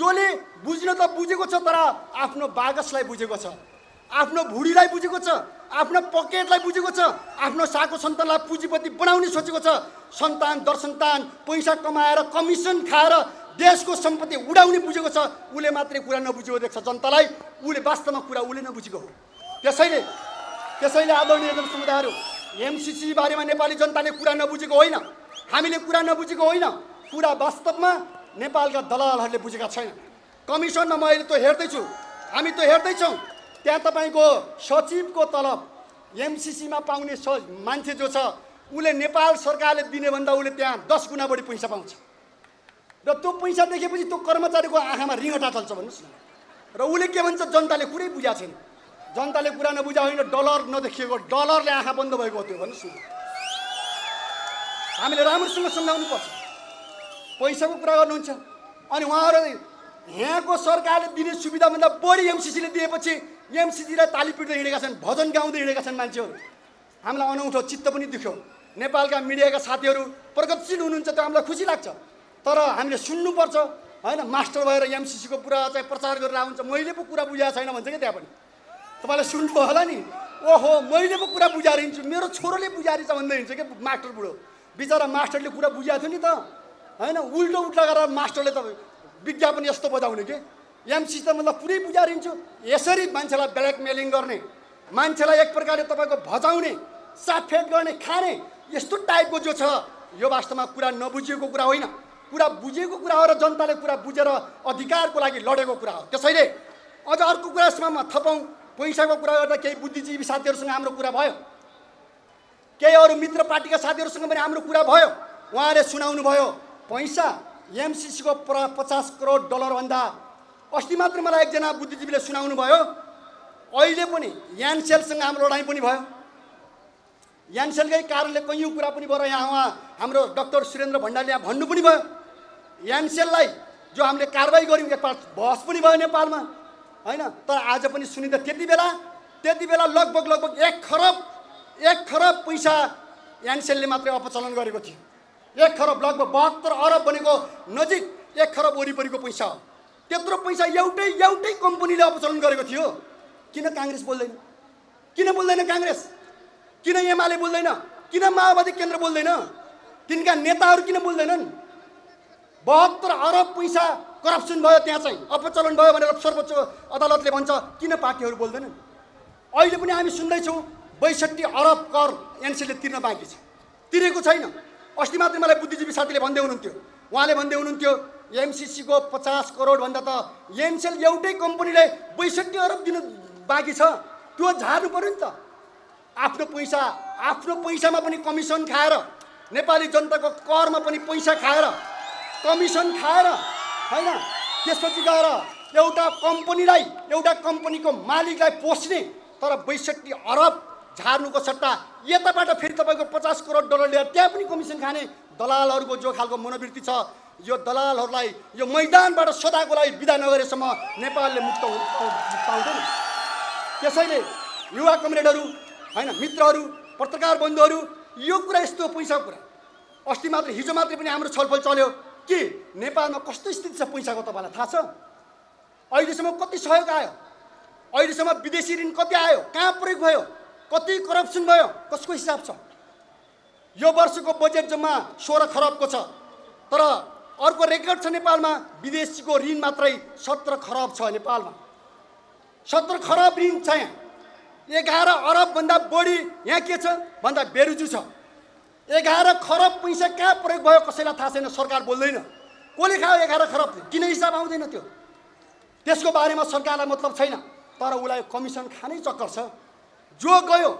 जसले बुझ्न त बुझेको छ तर आफ्नो बागसलाई बुझेको छ आफ्नो भुडीलाई बुझेको छ आफ्नो पकेटलाई बुझेको छ आफ्नो साको सन्तानलाई पुँजीपति बनाउने सोचेको छ सन्तान दर सन्तान पैसा कमाएर कमिसन खाएर देशको सम्पत्ति उडाउने बुझेको छ उसले मात्रै कुरा नबुझेको देख्छ जनतालाई उसले वास्तवमा कुरा उसले नबुझेको हो त्यसैले त्यसैले आदरणीय जनसमुदायहरू एमसिसी बारेमा नेपाली जनताले कुरा नबुझेको होइन हामीले कुरा नबुझेको होइन कुरा वास्तवमा नेपालका दलालहरूले बुझेका छैन कमिसनमा म अहिले त्यो हेर्दैछु हामी त्यो हेर्दैछौँ त्यहाँ तपाईँको सचिवको तलब एमसिसीमा पाउने स मान्छे जो छ उसले नेपाल सरकारले दिने भन्दा उसले त्यहाँ दस गुणा बढी पैसा पाउँछ र त्यो पैसा देखेपछि त्यो कर्मचारीको आँखामा रिङटा चल्छ भन्नुहोस् न र उसले के भन्छ जनताले कुरै बुझाएको छैन जनताले कुरा नबुझा होइन डलर नदेखिएको डलरले आँखा बन्द भएको हो त्यो भन्नुहोस् न हामीले राम्रोसँग सम्झाउनु पर्छ पैसाको कुरा गर्नुहुन्छ अनि उहाँहरू यहाँको सरकारले दिने सुविधाभन्दा बढी एमसिसीले दिएपछि एमसिसीलाई ताली पिट्दै हिँडेका छन् भजन गाउँदै हिँडेका छन् मान्छेहरू हामीलाई अनौठो चित्त पनि दुख्यो नेपालका मिडियाका साथीहरू प्रगतिशील हुनुहुन्छ त हामीलाई खुसी लाग्छ तर हामीले सुन्नुपर्छ होइन मास्टर भएर एमसिसीको कुरा चाहिँ प्रचार गरेर आउँछ मैले पो कुरा बुझाएको छैन भन्छ क्या त्यहाँ पनि तपाईँले सुन्नु होला नि ओहो मैले पो कुरा बुझाइरहन्छु मेरो छोरोले बुझाइरहेछ भन्दै हिँड्छ क्या मास्टर बुढो बिचरा मास्टरले कुरा बुझाएको थियो नि त होइन उल्टो उल्टा गरेर मास्टरले त विज्ञापन यस्तो बजाउने कि एमसिसी त मतलब पुरै बुझारिन्छु यसरी मान्छेलाई ब्ल्याकमेलिङ गर्ने मान्छेलाई एक प्रकारले तपाईँको भजाउने साटफेट गर्ने खाने यस्तो टाइपको जो छ यो वास्तवमा कुरा नबुझेको कुरा होइन कुरा बुझेको कुरा हो र जनताले कुरा बुझेर अधिकारको लागि लडेको कुरा हो त्यसैले अझ अर्को कुरा यसमा म थपौँ पैसाको कुरा गर्दा केही बुद्धिजीवी साथीहरूसँग हाम्रो कुरा भयो केही अरू मित्र पार्टीका साथीहरूसँग पनि हाम्रो कुरा भयो उहाँले सुनाउनु भयो पैसा एमसिसीको प्र पचास करोड डलरभन्दा अस्ति मात्र मलाई एकजना बुद्धिजीवीले सुनाउनु भयो अहिले पनि यानसेलसँग हाम्रो लडाइँ पनि भयो यानसेलकै कारणले कैयौँ कुरा पनि भयो यहाँ उहाँ हाम्रो डक्टर सुरेन्द्र भण्डारीले यहाँ भन्नु पनि भयो एनसेललाई जो हामीले कारवाही गऱ्यौँ एकपल्ट बहस पनि भयो नेपालमा होइन तर आज पनि सुनिँदा त्यति बेला त्यति बेला लगभग लगभग एक खरब एक खरब पैसा एनसेलले मात्रै अपचलन गरेको थियो एक खरब लगभग बहत्तर अरब भनेको नजिक एक खरब वरिपरिको पैसा हो त्यत्रो पैसा एउटै एउटै कम्पनीले अपचलन गरेको थियो किन काङ्ग्रेस बोल्दैन किन बोल्दैन काङ्ग्रेस किन एमाले बोल्दैन किन माओवादी केन्द्र बोल्दैन तिनका नेताहरू किन बोल्दैनन् बहत्तर अरब पैसा करप्सन भयो त्यहाँ चाहिँ अपचलन भयो भनेर सर्वोच्च अदालतले भन्छ किन पार्टीहरू बोल्दैनन् अहिले पनि हामी सुन्दैछौँ बैसठी अरब कर एनसिएलले तिर्न बाँकी छ तिरेको छैन अस्ति मात्रै मलाई बुद्धिजीवी साथीले भन्दै हुनुहुन्थ्यो उहाँले भन्दै हुनुहुन्थ्यो एमसिसीको पचास करोडभन्दा त एनसिएल एउटै कम्पनीले बैसठी अरब दिनु बाँकी छ त्यो झार्नु पऱ्यो नि त आफ्नो पैसा आफ्नो पैसामा पनि कमिसन खाएर नेपाली जनताको करमा पनि पैसा खाएर कमिसन खाएर होइन त्यसपछि गएर एउटा कम्पनीलाई एउटा कम्पनीको मालिकलाई पोस्ने तर बैसठी अरब झार्नुको सट्टा यताबाट फेरि तपाईँको पचास करोड डलर लिएर त्यहाँ पनि कमिसन खाने दलालहरूको जो खालको मनोवृत्ति छ यो दलालहरूलाई यो मैदानबाट सदाको लागि विदा नगरेसम्म नेपालले मुक्त पाउँदैन त्यसैले युवा कमरेडहरू होइन मित्रहरू पत्रकार बन्धुहरू यो कुरा यस्तो पैसाको कुरा अस्ति मात्र हिजो मात्रै पनि हाम्रो छलफल चल्यो के नेपालमा कस्तो स्थिति छ पैसाको तपाईँलाई थाहा छ अहिलेसम्म कति सहयोग आयो अहिलेसम्म विदेशी ऋण कति आयो कहाँ प्रयोग भयो कति करप्सन भयो कसको हिसाब छ यो वर्षको बजेट जम्मा सोह्र खरबको छ तर अर्को रेकर्ड छ नेपालमा विदेशीको ऋण मात्रै सत्र खरब छ नेपालमा सत्र खरब ऋण छ यहाँ एघार अरबभन्दा बढी यहाँ के छ भन्दा बेरुजु छ एघार खरब पैसा कहाँ प्रयोग भयो कसैलाई थाहा छैन सरकार बोल्दैन कसले खायो एघार खरब किन हिसाब आउँदैन त्यो त्यसको बारेमा सरकारलाई मतलब छैन तर उसलाई कमिसन खानै चक्कर छ जो गयो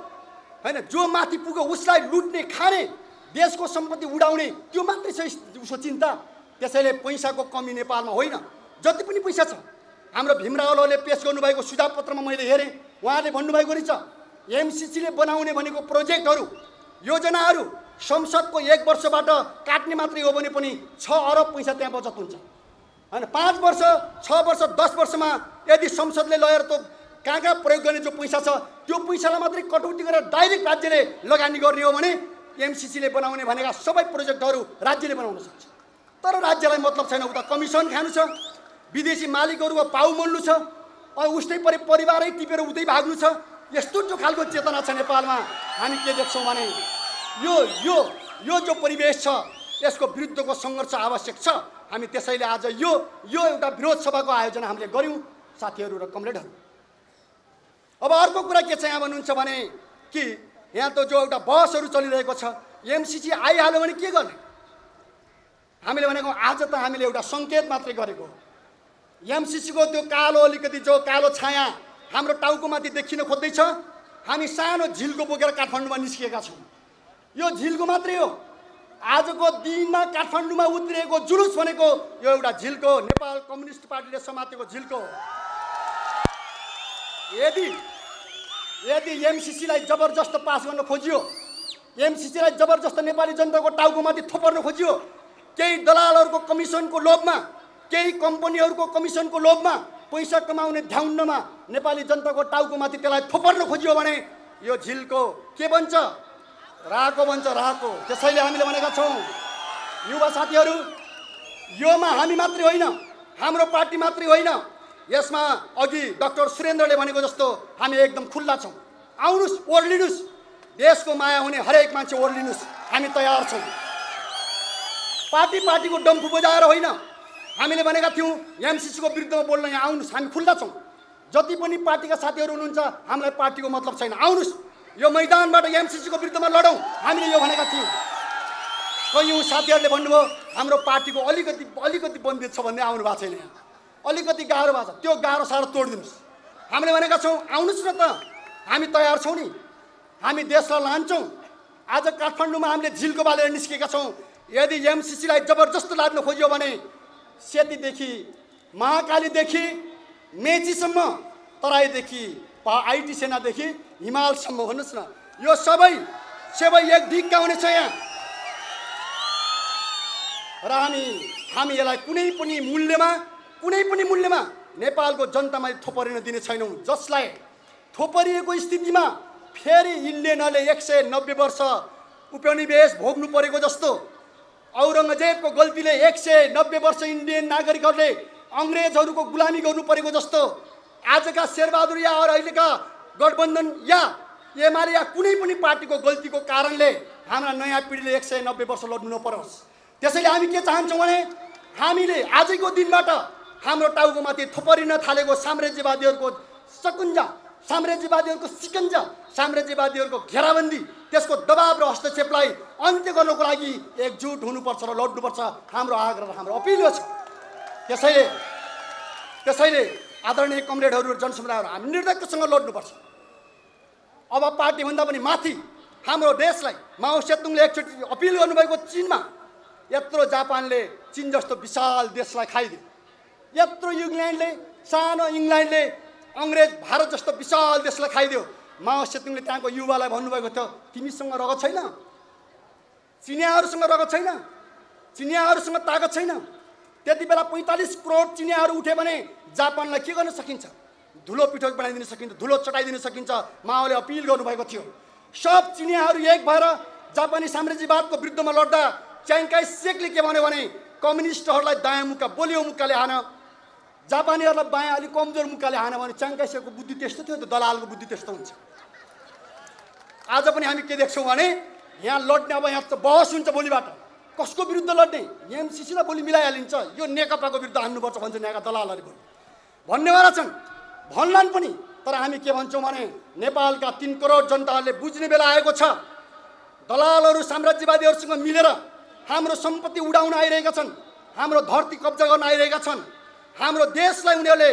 होइन जो माथि पुग्यो उसलाई लुट्ने खाने देशको सम्पत्ति उडाउने त्यो मात्रै छ उसको चिन्ता त्यसैले पैसाको कमी नेपालमा होइन जति पनि पैसा छ हाम्रो भीमरावलले पेस गर्नुभएको सुझाव पत्रमा मैले हेरेँ उहाँले भन्नुभएको रहेछ एमसिसीले बनाउने भनेको प्रोजेक्टहरू योजनाहरू संसदको एक वर्षबाट काट्ने मात्रै हो भने पनि छ अरब पैसा त्यहाँ बचत हुन्छ होइन पाँच वर्ष छ वर्ष दस वर्षमा यदि संसदले लगेर त्यो कहाँ कहाँ प्रयोग गर्ने जो पैसा छ त्यो पैसालाई मात्रै कटौती गरेर डाइरेक्ट राज्यले लगानी गर्ने हो भने एमसिसीले बनाउने भनेका सबै प्रोजेक्टहरू राज्यले बनाउन सक्छ तर राज्यलाई मतलब छैन उता कमिसन खानु छ विदेशी मालिकहरूको पाउ मोल्नु छ उस्तै परि परिवारै टिपेर उतै भाग्नु छ यस्तो जो खालको चेतना छ नेपालमा हामी के देख्छौँ भने यो यो यो जो परिवेश छ यसको विरुद्धको सङ्घर्ष आवश्यक छ हामी त्यसैले आज यो यो एउटा विरोध सभाको आयोजना हामीले गऱ्यौँ साथीहरू र कमरेडहरू अब अर्को कुरा के छ यहाँ भन्नुहुन्छ भने कि यहाँ त जो एउटा बसहरू चलिरहेको छ एमसिसी आइहाल्यो भने के गर्ने हामीले भनेको आज त हामीले एउटा सङ्केत मात्रै गरेको हो एमसिसीको त्यो कालो अलिकति जो कालो छाया हाम्रो टाउको माथि देखिन खोज्दैछ हामी सानो झिल्को बोकेर काठमाडौँमा निस्किएका छौँ यो झिलको मात्रै हो आजको दिनमा काठमाडौँमा उत्रिएको जुलुस भनेको यो एउटा झिल्को नेपाल कम्युनिस्ट पार्टीले समातेको झिल्को हो यदि यदि एमसिसीलाई जबरजस्त पास गर्न खोजियो एमसिसीलाई जबरजस्त नेपाली जनताको टाउकोमाथि थोपर्न खोजियो केही दलालहरूको कमिसनको लोभमा केही कम्पनीहरूको कमिसनको लोभमा पैसा कमाउने ध्याउन्नमा नेपाली जनताको टाउकोमाथि त्यसलाई थोपर्न खोजियो भने यो झिल्को के बन्छ राको भन्छ राको त्यसैले हामीले भनेका छौँ युवा साथीहरू योमा हामी मात्रै होइन हाम्रो पार्टी मात्रै होइन यसमा अघि डक्टर सुरेन्द्रले भनेको जस्तो हामी एकदम खुल्ला छौँ आउनुहोस् ओर्लिनुहोस् देशको माया हुने हरेक मान्छे ओर्लिनुहोस् हामी तयार छौँ पार्टी पार्टीको डम्फु बजाएर होइन हामीले भनेका थियौँ एमसिसीको विरुद्धमा बोल्न यहाँ आउनुहोस् हामी खुल्ला छौँ जति पनि पार्टीका साथीहरू हुनुहुन्छ हामीलाई पार्टीको मतलब छैन आउनुहोस् यो मैदानबाट एमसिसीको विरुद्धमा लडौँ हामीले यो भनेका थियौँ कयौँ साथीहरूले भन्नुभयो हाम्रो पार्टीको अलिकति अलिकति बन्दित छ भन्दै आउनु भएको छैन अलिकति गाह्रो भएको छ त्यो गाह्रो साह्रो तोडिदिनुहोस् हामीले भनेका छौँ आउनुहोस् न त हामी तयार छौँ नि हामी देशलाई लान्छौँ आज काठमाडौँमा हामीले झिलको बालेर निस्केका छौँ यदि एमसिसीलाई जबरजस्त लाग्न खोज्यो भने सेतीदेखि महाकालीदेखि मेचीसम्म तराईदेखि पा आइटी सेनादेखि हिमालसम्म भन्नुहोस् न यो सबै सबै एक दिक्का हुनेछ यहाँ र हामी हामी यसलाई कुनै पनि मूल्यमा कुनै पनि मूल्यमा नेपालको जनतामा थोपरिन दिने छैनौँ जसलाई थोपरिएको स्थितिमा फेरि इन्डियनहरूले एक सय नब्बे वर्ष उपनिवेश भोग्नु परेको जस्तो औरङ्गजेबको गल्तीले एक सय नब्बे वर्ष इन्डियन नागरिकहरूले अङ्ग्रेजहरूको गुलामी गर्नु परेको जस्तो आजका शेरबहादुर या अरू अहिलेका गठबन्धन या एमाले या कुनै पनि पार्टीको गल्तीको कारणले हाम्रा नयाँ पिँढीले एक सय नब्बे वर्ष लड्नु नपरोस् त्यसैले हामी के चाहन्छौँ भने हामीले आजको दिनबाट हाम्रो टाउकोमाथि थोपरिन थालेको साम्राज्यवादीहरूको सकुन्जा साम्राज्यवादीहरूको सिकन्जा साम्राज्यवादीहरूको घेराबन्दी त्यसको दबाव र हस्तक्षेपलाई अन्त्य गर्नको लागि एकजुट हुनुपर्छ र लड्नुपर्छ हाम्रो आग्रह र हाम्रो अपिलो छ त्यसैले त्यसैले आदरणीय कमरेडहरू जनसमुदायहरू हामी निर्धक्कसँग लड्नुपर्छ अब पार्टीभन्दा पनि माथि हाम्रो देशलाई माओ सेतुङले एकचोटि अपिल गर्नुभएको चिनमा यत्रो जापानले चिन जस्तो विशाल देशलाई खाइदियो यत्रो इङ्ल्यान्डले सानो इङ्ल्यान्डले अङ्ग्रेज भारत जस्तो विशाल देशलाई खाइदियो माओ सेतुङले त्यहाँको युवालाई भन्नुभएको थियो तिमीसँग रगत छैन चिनियाहरूसँग रगत छैन चिनियाहरूसँग तागत छैन त्यति बेला पैँतालिस करोड चिनियाहरू उठ्यो भने जापानलाई के गर्न सकिन्छ धुलो पिठो बनाइदिन सकिन्छ धुलो चटाइदिन सकिन्छ माओले अपिल गर्नुभएको थियो सब चिनियाहरू एक भएर जापानी साम्राज्यवादको विरुद्धमा लड्दा च्याङकाई सेकले के भन्यो भने कम्युनिस्टहरूलाई दायाँ मुक्का बोलियो मुक्काले हान जापानीहरूलाई बायाँ अलिक कमजोर मुक्काले हान भने च्याङकाई सेकको बुद्धि त्यस्तो थियो त दलालको बुद्धि त्यस्तो हुन्छ आज पनि हामी के देख्छौँ भने यहाँ लड्ने अब यहाँ त बहस हुन्छ भोलिबाट कसको विरुद्ध लड्ने एमसिसीलाई भोलि मिलाइहालिन्छ यो नेकपाको विरुद्ध हान्नुपर्छ भन्छ यहाँका दलालहरू भोलि भन्नेवाला छन् भन्लान् पनि तर हामी के भन्छौँ भने नेपालका तिन करोड जनताहरूले बुझ्ने बेला आएको छ दलालहरू साम्राज्यवादीहरूसँग मिलेर हाम्रो सम्पत्ति उडाउन आइरहेका छन् हाम्रो धरती कब्जा गर्न आइरहेका छन् हाम्रो देशलाई उनीहरूले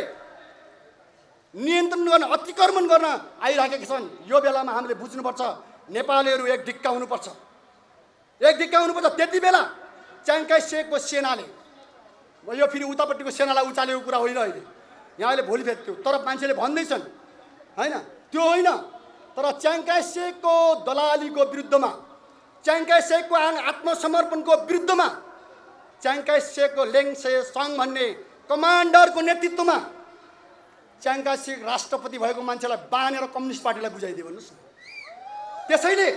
नियन्त्रण गर्न अतिक्रमण गर्न आइरहेका छन् यो बेलामा हामीले बुझ्नुपर्छ नेपालीहरू एक ढिक्का हुनुपर्छ एकदिक आउनुपर्छ त्यति बेला च्याङकाई सेकको सेनाले यो फेरि उतापट्टिको सेनालाई उचालेको कुरा होइन अहिले यहाँ अहिले भोलि फेरि तर मान्छेले भन्दैछन् होइन त्यो होइन तर च्याङकाई सेकको दलालीको विरुद्धमा च्याङकाई सेकको आत्मसमर्पणको विरुद्धमा च्याङकाई सेकको लेङसे सङ भन्ने कमान्डरको नेतृत्वमा च्याङकाई सेक राष्ट्रपति भएको मान्छेलाई बाँधेर कम्युनिस्ट पार्टीलाई बुझाइदियो भन्नुहोस् न त्यसैले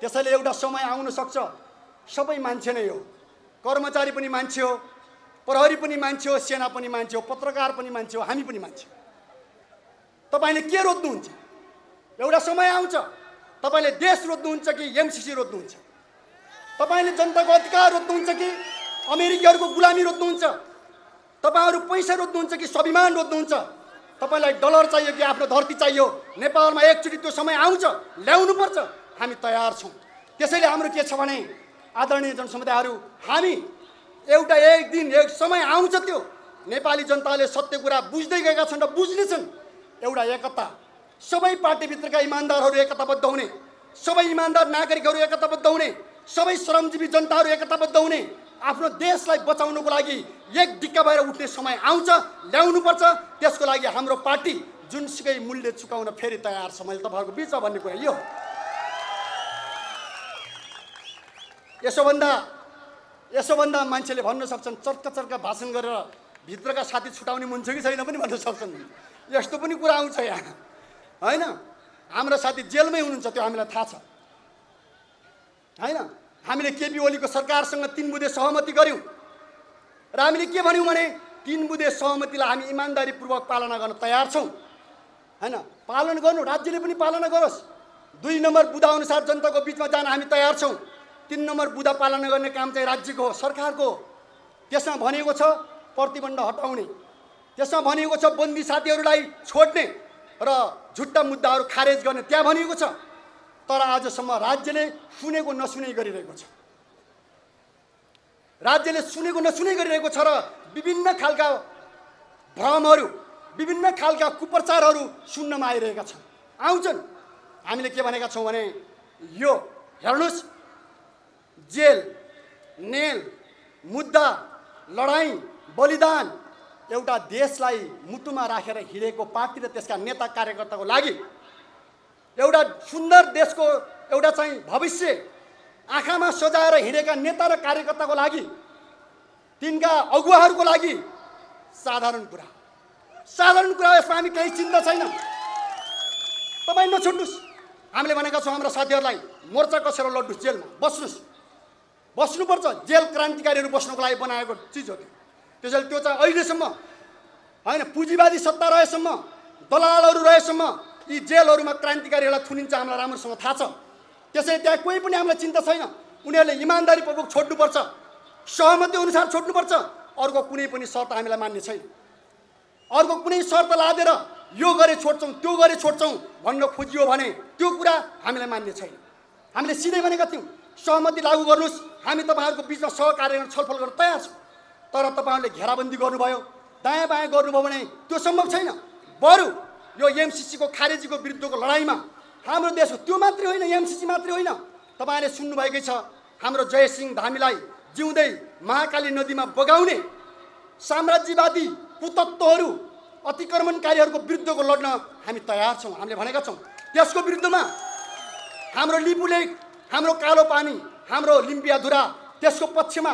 त्यसैले एउटा समय आउन सक्छ सबै मान्छे नै हो कर्मचारी पनि मान्छे हो प्रहरी पनि मान्छे हो सेना पनि मान्छे हो पत्रकार पनि मान्छे हो हामी पनि मान्छे तपाईँले के रोज्नुहुन्छ एउटा समय आउँछ तपाईँले देश रोज्नुहुन्छ कि एमसिसी रोज्नुहुन्छ तपाईँले जनताको अधिकार रोज्नुहुन्छ कि अमेरिकीहरूको गुलामी रोज्नुहुन्छ तपाईँहरू पैसा रोज्नुहुन्छ कि स्वाभिमान रोज्नुहुन्छ तपाईँलाई डलर चाहियो कि आफ्नो धरती चाहियो नेपालमा एकचोटि त्यो समय आउँछ ल्याउनुपर्छ हामी तयार छौँ त्यसैले हाम्रो के छ भने आदरणीय जनसमुदायहरू हामी एउटा एक दिन एक समय आउँछ त्यो नेपाली जनताले सत्य कुरा बुझ्दै गएका छन् र बुझ्नेछन् एउटा एकता सबै पार्टीभित्रका इमान्दारहरू एकताबद्ध हुने सबै इमान्दार नागरिकहरू एकताबद्ध हुने सबै श्रमजीवी जनताहरू एकताबद्ध हुने आफ्नो देशलाई बचाउनुको लागि एक ढिक्का भएर उठ्ने समय आउँछ ल्याउनुपर्छ त्यसको लागि हाम्रो पार्टी जुनसुकै मूल्य चुकाउन फेरि तयार छ मैले तपाईँहरूको बिचमा भन्ने कुरा यो यसोभन्दा यसोभन्दा मान्छेले भन्न सक्छन् चर्क चर्क भाषण गरेर भित्रका साथी छुटाउने छ कि छैन पनि भन्न सक्छन् यस्तो पनि कुरा आउँछ यहाँ होइन हाम्रो साथी जेलमै हुनुहुन्छ त्यो हामीलाई थाहा छ होइन हामीले केपी ओलीको सरकारसँग तिन बुधे सहमति गऱ्यौँ र हामीले के भन्यौँ भने तिन बुधे सहमतिलाई हामी इमान्दारीपूर्वक पालना गर्न तयार छौँ होइन पालन गर्नु राज्यले पनि पालना गरोस् दुई नम्बर बुधाअनुसार जनताको बिचमा जान हामी तयार छौँ तिन नम्बर बुदा पालना गर्ने काम चाहिँ राज्यको हो सरकारको त्यसमा भनेको छ प्रतिबन्ध हटाउने त्यसमा भनिएको छ बन्दी साथीहरूलाई छोड्ने र झुट्टा मुद्दाहरू खारेज गर्ने त्यहाँ भनिएको छ तर आजसम्म राज्यले सुनेको नसुने गरिरहेको छ राज्यले सुनेको नसुने गरिरहेको छ र विभिन्न खालका भ्रमहरू विभिन्न खालका कुप्रचारहरू सुन्नमा आइरहेका छन् आउँछन् हामीले के भनेका छौँ भने यो हेर्नुहोस् जेल नेल मुद्दा लडाइँ बलिदान एउटा देशलाई मुटुमा राखेर हिँडेको पार्टी र त्यसका नेता कार्यकर्ताको लागि एउटा सुन्दर देशको एउटा चाहिँ भविष्य आँखामा सजाएर हिँडेका नेता र कार्यकर्ताको लागि तिनका अगुवाहरूको लागि साधारण कुरा साधारण कुरा यसमा हामी केही चिन्ता छैन तपाईँ नछुट्नुहोस् हामीले भनेका छौँ हाम्रो साथीहरूलाई मोर्चा कसेर लड्नुहोस् जेलमा बस्नुहोस् बस्नुपर्छ जेल क्रान्तिकारीहरू बस्नको लागि बनाएको चिज हो त्यो त्यसैले त्यो चाहिँ अहिलेसम्म होइन पुँजीवादी सत्ता रहेसम्म दलालहरू रहेसम्म यी जेलहरूमा क्रान्तिकारीहरूलाई थुनिन्छ हामीलाई राम्रोसँग थाहा छ त्यसैले त्यहाँ कोही पनि हामीलाई चिन्ता छैन उनीहरूले इमान्दारीपूर्वक छोड्नुपर्छ सहमति अनुसार छोड्नुपर्छ अर्को कुनै पनि शर्त हामीलाई मान्ने छैन अर्को कुनै शर्त लादेर यो गरे छोड्छौँ त्यो गरे छोड्छौँ भन्न खोजियो भने त्यो कुरा हामीलाई मान्ने छैन हामीले सिधै भनेका थियौँ सहमति लागू गर्नुहोस् हामी तपाईँहरूको बिचमा सहकार्य गर्न छलफल गर्न तयार छौँ तर तपाईँहरूले घेराबन्दी गर्नुभयो दायाँ बायाँ गर्नुभयो भने त्यो सम्भव छैन बरु यो एमसिसीको खारेजीको विरुद्धको लडाइँमा हाम्रो देश त्यो मात्रै होइन एमसिसी मात्रै होइन तपाईँले सुन्नुभएकै छ हाम्रो जयसिंह धामीलाई जिउँदै महाकाली नदीमा बगाउने साम्राज्यवादी कुतत्वहरू अतिक्रमणकारीहरूको विरुद्धको लड्न हामी तयार छौँ हामीले भनेका छौँ त्यसको विरुद्धमा हाम्रो लिपुले हाम्रो कालो पानी हाम्रो लिम्पियाधुरा त्यसको पक्षमा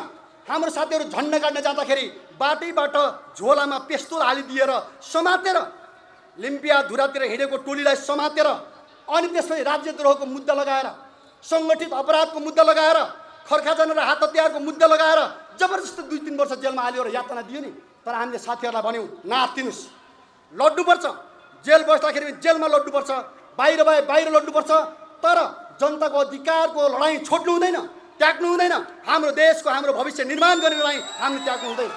हाम्रो साथीहरू झन्डा काट्न जाँदाखेरि बाटैबाट झोलामा पेस्तोल हालिदिएर समातेर लिम्पियाधुरातिर हिँडेको टोलीलाई समातेर अनि त्यसपछि राज्यद्रोहको मुद्दा लगाएर सङ्गठित अपराधको मुद्दा लगाएर खर्खाजन र हात हतियारको मुद्दा लगाएर जबरजस्त दुई तिन वर्ष जेलमा हाल्यो र यातना दियो नि तर हामीले साथीहरूलाई भन्यौँ नातिनुहोस् लड्नुपर्छ जेल बस्दाखेरि जेलमा लड्नुपर्छ बाहिर भए बाहिर लड्नुपर्छ तर जनताको अधिकारको लडाइँ छोड्नु हुँदैन त्याग्नु हुँदैन हाम्रो देशको हाम्रो भविष्य निर्माण गर्ने लडाइँ हामीले त्याग्नु हुँदैन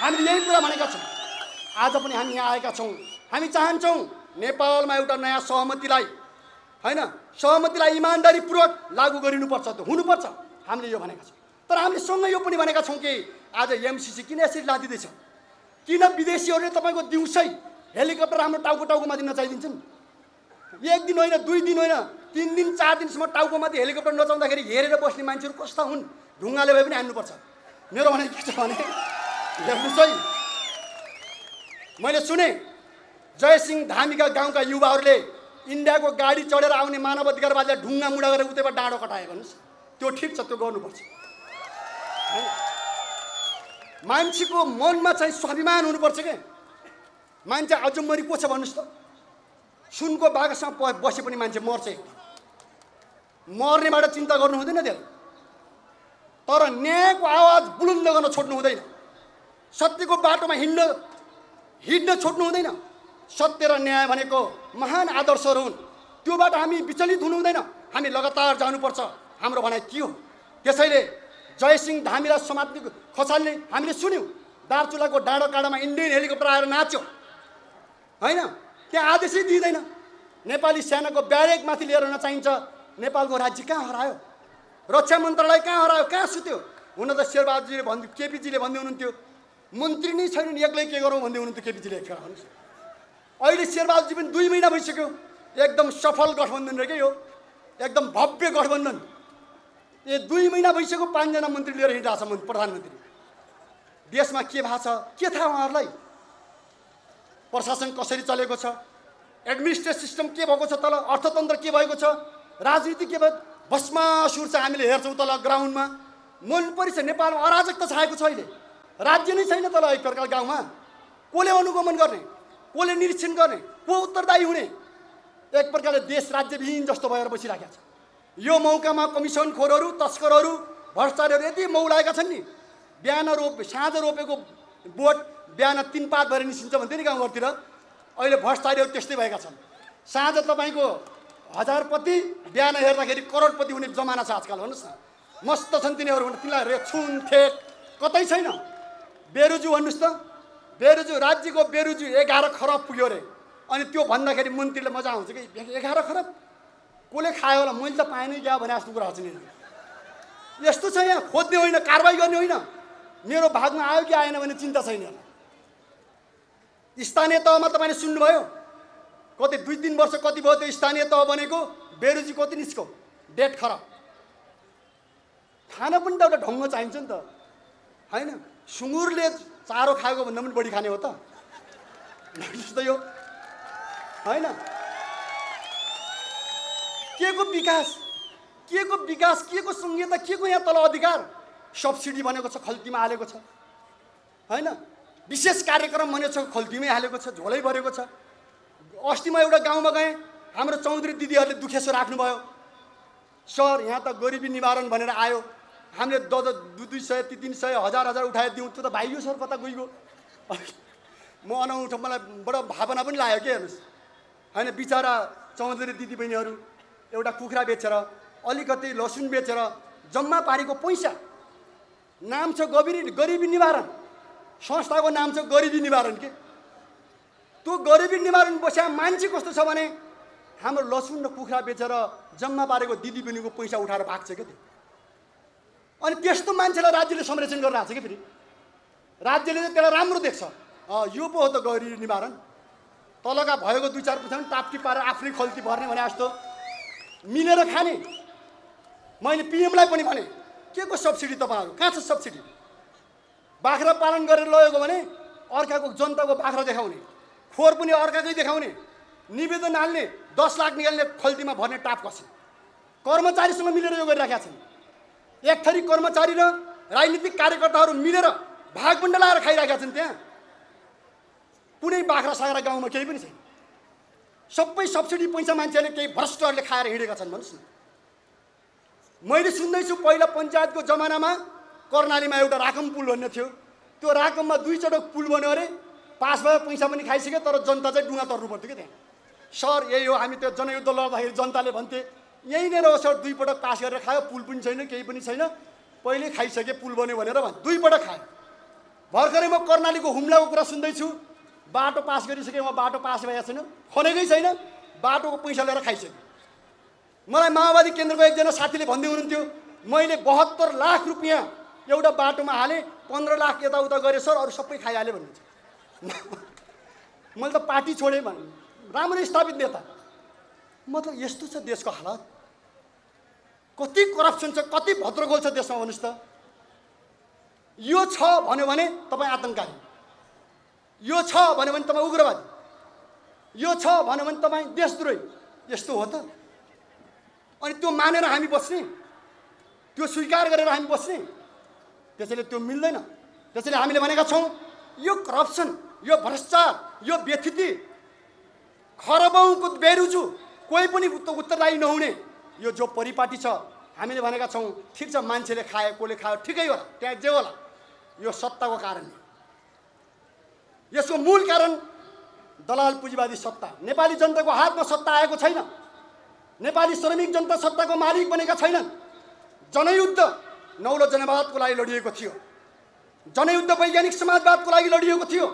हामीले यही कुरा भनेका छौँ आज पनि हामी यहाँ आएका छौँ हामी चाहन्छौँ नेपालमा एउटा नयाँ सहमतिलाई होइन सहमतिलाई इमान्दारीपूर्वक लागू गरिनुपर्छ त्यो हुनुपर्छ हामीले यो भनेका छौँ तर हामीले सँगै यो पनि भनेका छौँ कि आज एमसिसी किन यसरी लादिँदैछ किन विदेशीहरूले तपाईँको दिउँसै हेलिकप्टर हाम्रो टाउको टाउकोमा दिन चाहिदिन्छन् एक दिन होइन दुई दिन होइन तिन दिन चार दिनसम्म टाउको माथि हेलिकप्टर नचाउँदाखेरि हेरेर बस्ने मान्छेहरू कस्ता हुन् ढुङ्गाले भए पनि हान्नुपर्छ मेरो भने के छ भने हेर्नुहोस् है मैले सुने जयसिंह धामीका गाउँका युवाहरूले इन्डियाको गाडी चढेर आउने मानव अधिकारवादीलाई ढुङ्गा मुढा गरेर उतैबाट डाँडो कटायो भन्नुहोस् त्यो ठिक छ त्यो गर्नुपर्छ मान्छेको मनमा चाहिँ स्वाभिमान हुनुपर्छ क्या मान्छे अझ मरि को छ भन्नुहोस् त सुनको बाघसँग बसे पनि मान्छे मर्छ मर्नेबाट चिन्ता गर्नु हुँदैन त्यसलाई तर न्यायको आवाज बुलुन्द गर्न छोड्नु हुँदैन सत्यको बाटोमा हिँड्न हिँड्न छोड्नु हुँदैन सत्य र न्याय भनेको महान आदर्शहरू हुन् त्योबाट हामी विचलित हुनु हुँदैन हामी लगातार जानुपर्छ हाम्रो भनाइ के हो त्यसैले जयसिंह धामीलाई समात्ने खसाल्ने हामीले सुन्यौँ दार्चुलाको डाँडो काँडामा इन्डियन हेलिकप्टर आएर नाच्यो होइन त्यहाँ आदेशै दिँदैन नेपाली सेनाको ब्यारेकमाथि लिएर नचाहिन्छ नेपालको राज्य कहाँ हरायो रक्षा मन्त्रालय कहाँ हरायो कहाँ सुत्यो हुन त शेरबहादुरजीले भन्दै केपिजीले भन्दै हुनुहुन्थ्यो मन्त्री नै नि एक्लै के गरौँ भन्दै हुनुहुन्थ्यो केपिजीले एकखेर भन्नुहोस् अहिले शेरबहादुरजी पनि दुई महिना भइसक्यो एकदम सफल गठबन्धन रहे के यो एकदम भव्य गठबन्धन ए दुई महिना भइसक्यो पाँचजना मन्त्री लिएर हिँडिरहेको छ प्रधानमन्त्री देशमा के भएको छ के थाहा उहाँहरूलाई प्रशासन कसरी चलेको छ एडमिनिस्ट्रेट सिस्टम के भएको छ तल अर्थतन्त्र के भएको छ राजनीति के भयो भस्मासुर छ हामीले हेर्छौँ तल ग्राउन्डमा मनपरी छ नेपालमा अराजकता छाएको छ अहिले राज्य नै छैन तल एक प्रकार गाउँमा कसले अनुगमन गर्ने कसले निरीक्षण गर्ने को उत्तरदायी हुने एक प्रकारले देश राज्यविहीन जस्तो भएर बसिराखेको छ यो मौकामा कमिसन खोरहरू तस्करहरू भ्रष्टाचारहरू यति मौलाएका छन् नि बिहान रोप साँझ रोपेको बोट बिहान तिन पात भएर निस्किन्छ भन्थ्यो नि गाउँघरतिर अहिले भ्रष्टाचारीहरू त्यस्तै भएका छन् साँझ तपाईँको हजारपति बिहान हेर्दाखेरि करोडपति हुने जमाना छ आजकल भन्नुहोस् न मस्त छन् तिनीहरू तिनीहरू छुन ठेक कतै छैन बेरुजु भन्नुहोस् त बेरुजु राज्यको बेरुजु एघार खरब पुग्यो अरे अनि त्यो भन्दाखेरि मन्त्रीले मजा आउँछ कि एघार खरब कसले खायो होला मैले त पाएन क्या भने जस्तो कुरा छ नि यस्तो छ यहाँ खोज्ने होइन कारवाही गर्ने होइन मेरो भागमा आयो कि आएन भने चिन्ता छैन होला स्थानीय तहमा तपाईँले सुन्नुभयो कति दुई तिन वर्ष कति भयो त्यो स्थानीय तह बनेको बेरुजी कति निस्क्यो डेट खराब खान पनि त एउटा ढङ्ग चाहिन्छ नि त होइन सुँगुरले चारो खाएको भन्दा पनि बढी खाने हो त जस्तो यो होइन के को विकास के को विकास के को सङ्घीयता के को यहाँ तल अधिकार सब्सिडी भनेको छ खल्तीमा हालेको छ होइन विशेष कार्यक्रम छ खोल्तीमै हालेको छ झोलै भरेको छ अस्ति म एउटा गाउँमा गएँ हाम्रो चौधरी दिदीहरूले दुखेसो राख्नुभयो सर यहाँ त गरिबी निवारण भनेर आयो हामीले द दुई दुई सय तिन तिन सय हजार हजार उठाएर दिउँ त्यो त भाइयो सर कता गइगयो म अनौठो मलाई बडो भावना पनि लाग्यो के हेर्नुहोस् होइन बिचरा चौधरी दिदीबहिनीहरू एउटा कुखुरा बेचेर अलिकति लसुन बेचेर जम्मा पारेको पैसा नाम छ गरिबी गरिबी निवारण संस्थाको नाम छ गरिबी निवारण के त्यो गरिबी निवारण बस्या मान्छे कस्तो छ भने हाम्रो लसुन र कुखुरा बेचेर जम्मा पारेको दिदीबहिनीको पैसा उठाएर भाग्छ क्या त्यो अनि त्यस्तो मान्छेलाई राज्यले संरक्षण गरेर आएको छ कि फेरि राज्यले चाहिँ त्यसलाई राम्रो देख्छ यो पो हो त गरिबी निवारण तलका भएको दुई चार पनि टाप्टी पारेर आफ्नै खल्ती भर्ने भने जस्तो मिलेर खाने मैले पिएमलाई पनि भने के को सब्सिडी तपाईँहरू कहाँ छ सब्सिडी बाख्रा पालन गरेर लगेको भने अर्काको जनताको बाख्रा देखाउने खोर पनि अर्काकै देखाउने निवेदन हाल्ने दस लाख निकाल्ने खल्तीमा भर्ने टाप कसे कर्मचारीसँग मिलेर यो गरिराखेका छन् एक थरी कर्मचारी र राजनीतिक कार्यकर्ताहरू मिलेर भागबण्ड लाएर खाइरहेका छन् त्यहाँ कुनै बाख्रा साग्रा गाउँमा केही पनि छैन सबै सब्सिडी पैसा मान्छेहरूले केही भ्रष्टहरूले खाएर हिँडेका छन् भन्नुहोस् न मैले सुन्दैछु पहिला पञ्चायतको जमानामा कर्णालीमा एउटा राकम पुल भन्ने थियो त्यो राकममा दुईचोटक पुल बन्यो अरे पास भयो पैसा पनि खाइसक्यो तर जनता चाहिँ डुङ्गा तर्नु पर्थ्यो कि त्यहाँ सर यही हो हामी त्यो जनयुद्ध लड्दाखेरि जनताले भन्थे यहीँनिर हो सर दुईपटक पास गरेर खायो पुल पनि छैन केही पनि छैन पहिले खाइसकेँ पुल बन्यो भनेर भन् दुईपटक खायो भर्खरै म कर्णालीको हुम्लाको कुरा सुन्दैछु बाटो पास गरिसकेँ म बाटो पास भएको छैन खनेकै छैन बाटोको पैसा लिएर खाइसकेँ मलाई माओवादी केन्द्रको एकजना साथीले भन्दै हुनुहुन्थ्यो मैले बहत्तर लाख रुपियाँ एउटा बाटोमा हालेँ पन्ध्र लाख यताउता गरेँ सर अरू सबै खाइहालेँ भन्नुहुन्छ मैले त पार्टी छोडेँ भने राम्रो स्थापित नेता मतलब यस्तो छ देशको हालत कति करप्सन छ कति भद्रगोल छ देशमा भन्नुहोस् त यो छ भन्यो भने तपाईँ आतङ्कारी यो छ भन्यो भने तपाईँ उग्रवादी यो छ भन्यो भने तपाईँ देशद्रोही यस्तो हो त अनि त्यो मानेर हामी बस्ने त्यो स्वीकार गरेर हामी बस्ने त्यसैले त्यो मिल्दैन त्यसैले हामीले भनेका छौँ यो करप्सन यो भ्रष्टाचार यो व्यथिति खरबौँको बेरुजु कोही पनि उत्तरदायी नहुने यो जो परिपाटी छ हामीले भनेका छौँ ठिक छ मान्छेले खायो कसले खायो ठिकै होला त्यहाँ जे होला यो सत्ताको कारण यसको मूल कारण दलाल पुँजीवादी सत्ता नेपाली जनताको हातमा सत्ता आएको छैन नेपाली श्रमिक जनता सत्ताको मालिक बनेका छैनन् जनयुद्ध नौलो जनवादको लागि लडिएको थियो जनयुद्ध वैज्ञानिक समाजवादको लागि लडिएको थियो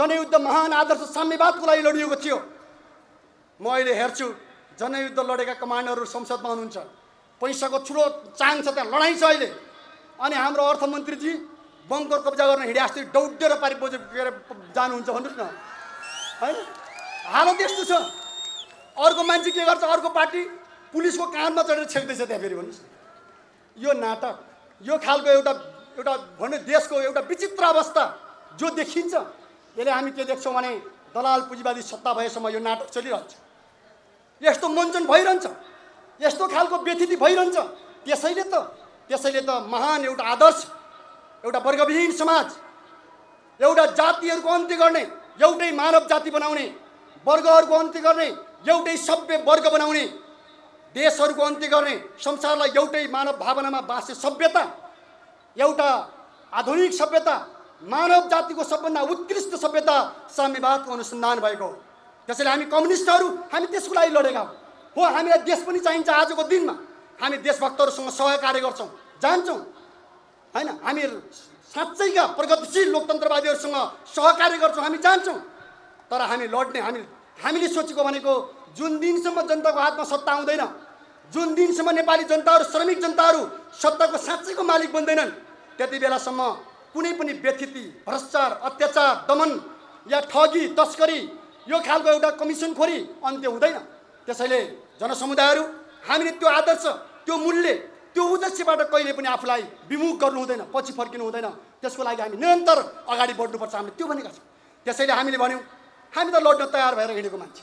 जनयुद्ध महान आदर्श साम्यवादको लागि लडिएको थियो म अहिले हेर्छु जनयुद्ध लडेका कमान्डरहरू संसदमा हुनुहुन्छ पैसाको ठुलो चाङ छ त्यहाँ लडाइँ छ अहिले अनि हाम्रो अर्थमन्त्रीजी बङ्कर कब्जा गर्न हिँडे अस्ति डौडेर पारि बोजो जानुहुन्छ भन्नुहोस् न होइन हालत यस्तो छ अर्को मान्छे के गर्छ अर्को पार्टी पुलिसको कानमा चढेर छेक्दैछ त्यहाँ फेरि भन्नुहोस् न यो नाटक यो खालको एउटा एउटा भन्ने देशको एउटा विचित्र अवस्था जो देखिन्छ यसले हामी के देख्छौँ भने दलाल पुँजीवादी सत्ता भएसम्म यो नाटक चलिरहन्छ यस्तो मञ्चन भइरहन्छ यस्तो खालको व्यथिति भइरहन्छ त्यसैले त त्यसैले त महान एउटा आदर्श एउटा वर्गविहीन समाज एउटा जातिहरूको अन्त्य गर्ने एउटै मानव जाति बनाउने वर्गहरूको अन्त्य गर्ने एउटै सभ्य वर्ग बनाउने देशहरूको अन्त्य गर्ने संसारलाई एउटै मानव भावनामा बाँच्ने सभ्यता एउटा आधुनिक सभ्यता मानव जातिको सबभन्दा उत्कृष्ट सभ्यता साम्यवादको अनुसन्धान भएको हो त्यसैले हामी कम्युनिस्टहरू हामी त्यसको लागि लडेका हौँ हो हामीलाई देश पनि चाहिन्छ आजको दिनमा हामी देशभक्तहरूसँग सहकार्य गर्छौँ जान्छौँ होइन हामी साँच्चैका प्रगतिशील लोकतन्त्रवादीहरूसँग सहकार्य गर्छौँ हामी जान्छौँ तर हामी लड्ने हामी हामीले सोचेको भनेको जुन दिनसम्म जनताको हातमा सत्ता आउँदैन जुन दिनसम्म नेपाली जनताहरू श्रमिक जनताहरू सत्ताको साँच्चैको मालिक बन्दैनन् त्यति बेलासम्म कुनै पनि व्यथिति भ्रष्टाचार अत्याचार दमन या ठगी तस्करी यो खालको एउटा कमिसन खोरी अन्त्य हुँदैन त्यसैले जनसमुदायहरू हामीले त्यो आदर्श त्यो मूल्य त्यो उद्देश्यबाट कहिले पनि आफूलाई विमुख गर्नु हुँदैन पछि फर्किनु हुँदैन त्यसको लागि हामी निरन्तर अगाडि बढ्नुपर्छ हामीले त्यो भनेका छौँ त्यसैले हामीले भन्यौँ हामी त लड्न तयार भएर हिँडेको मान्छे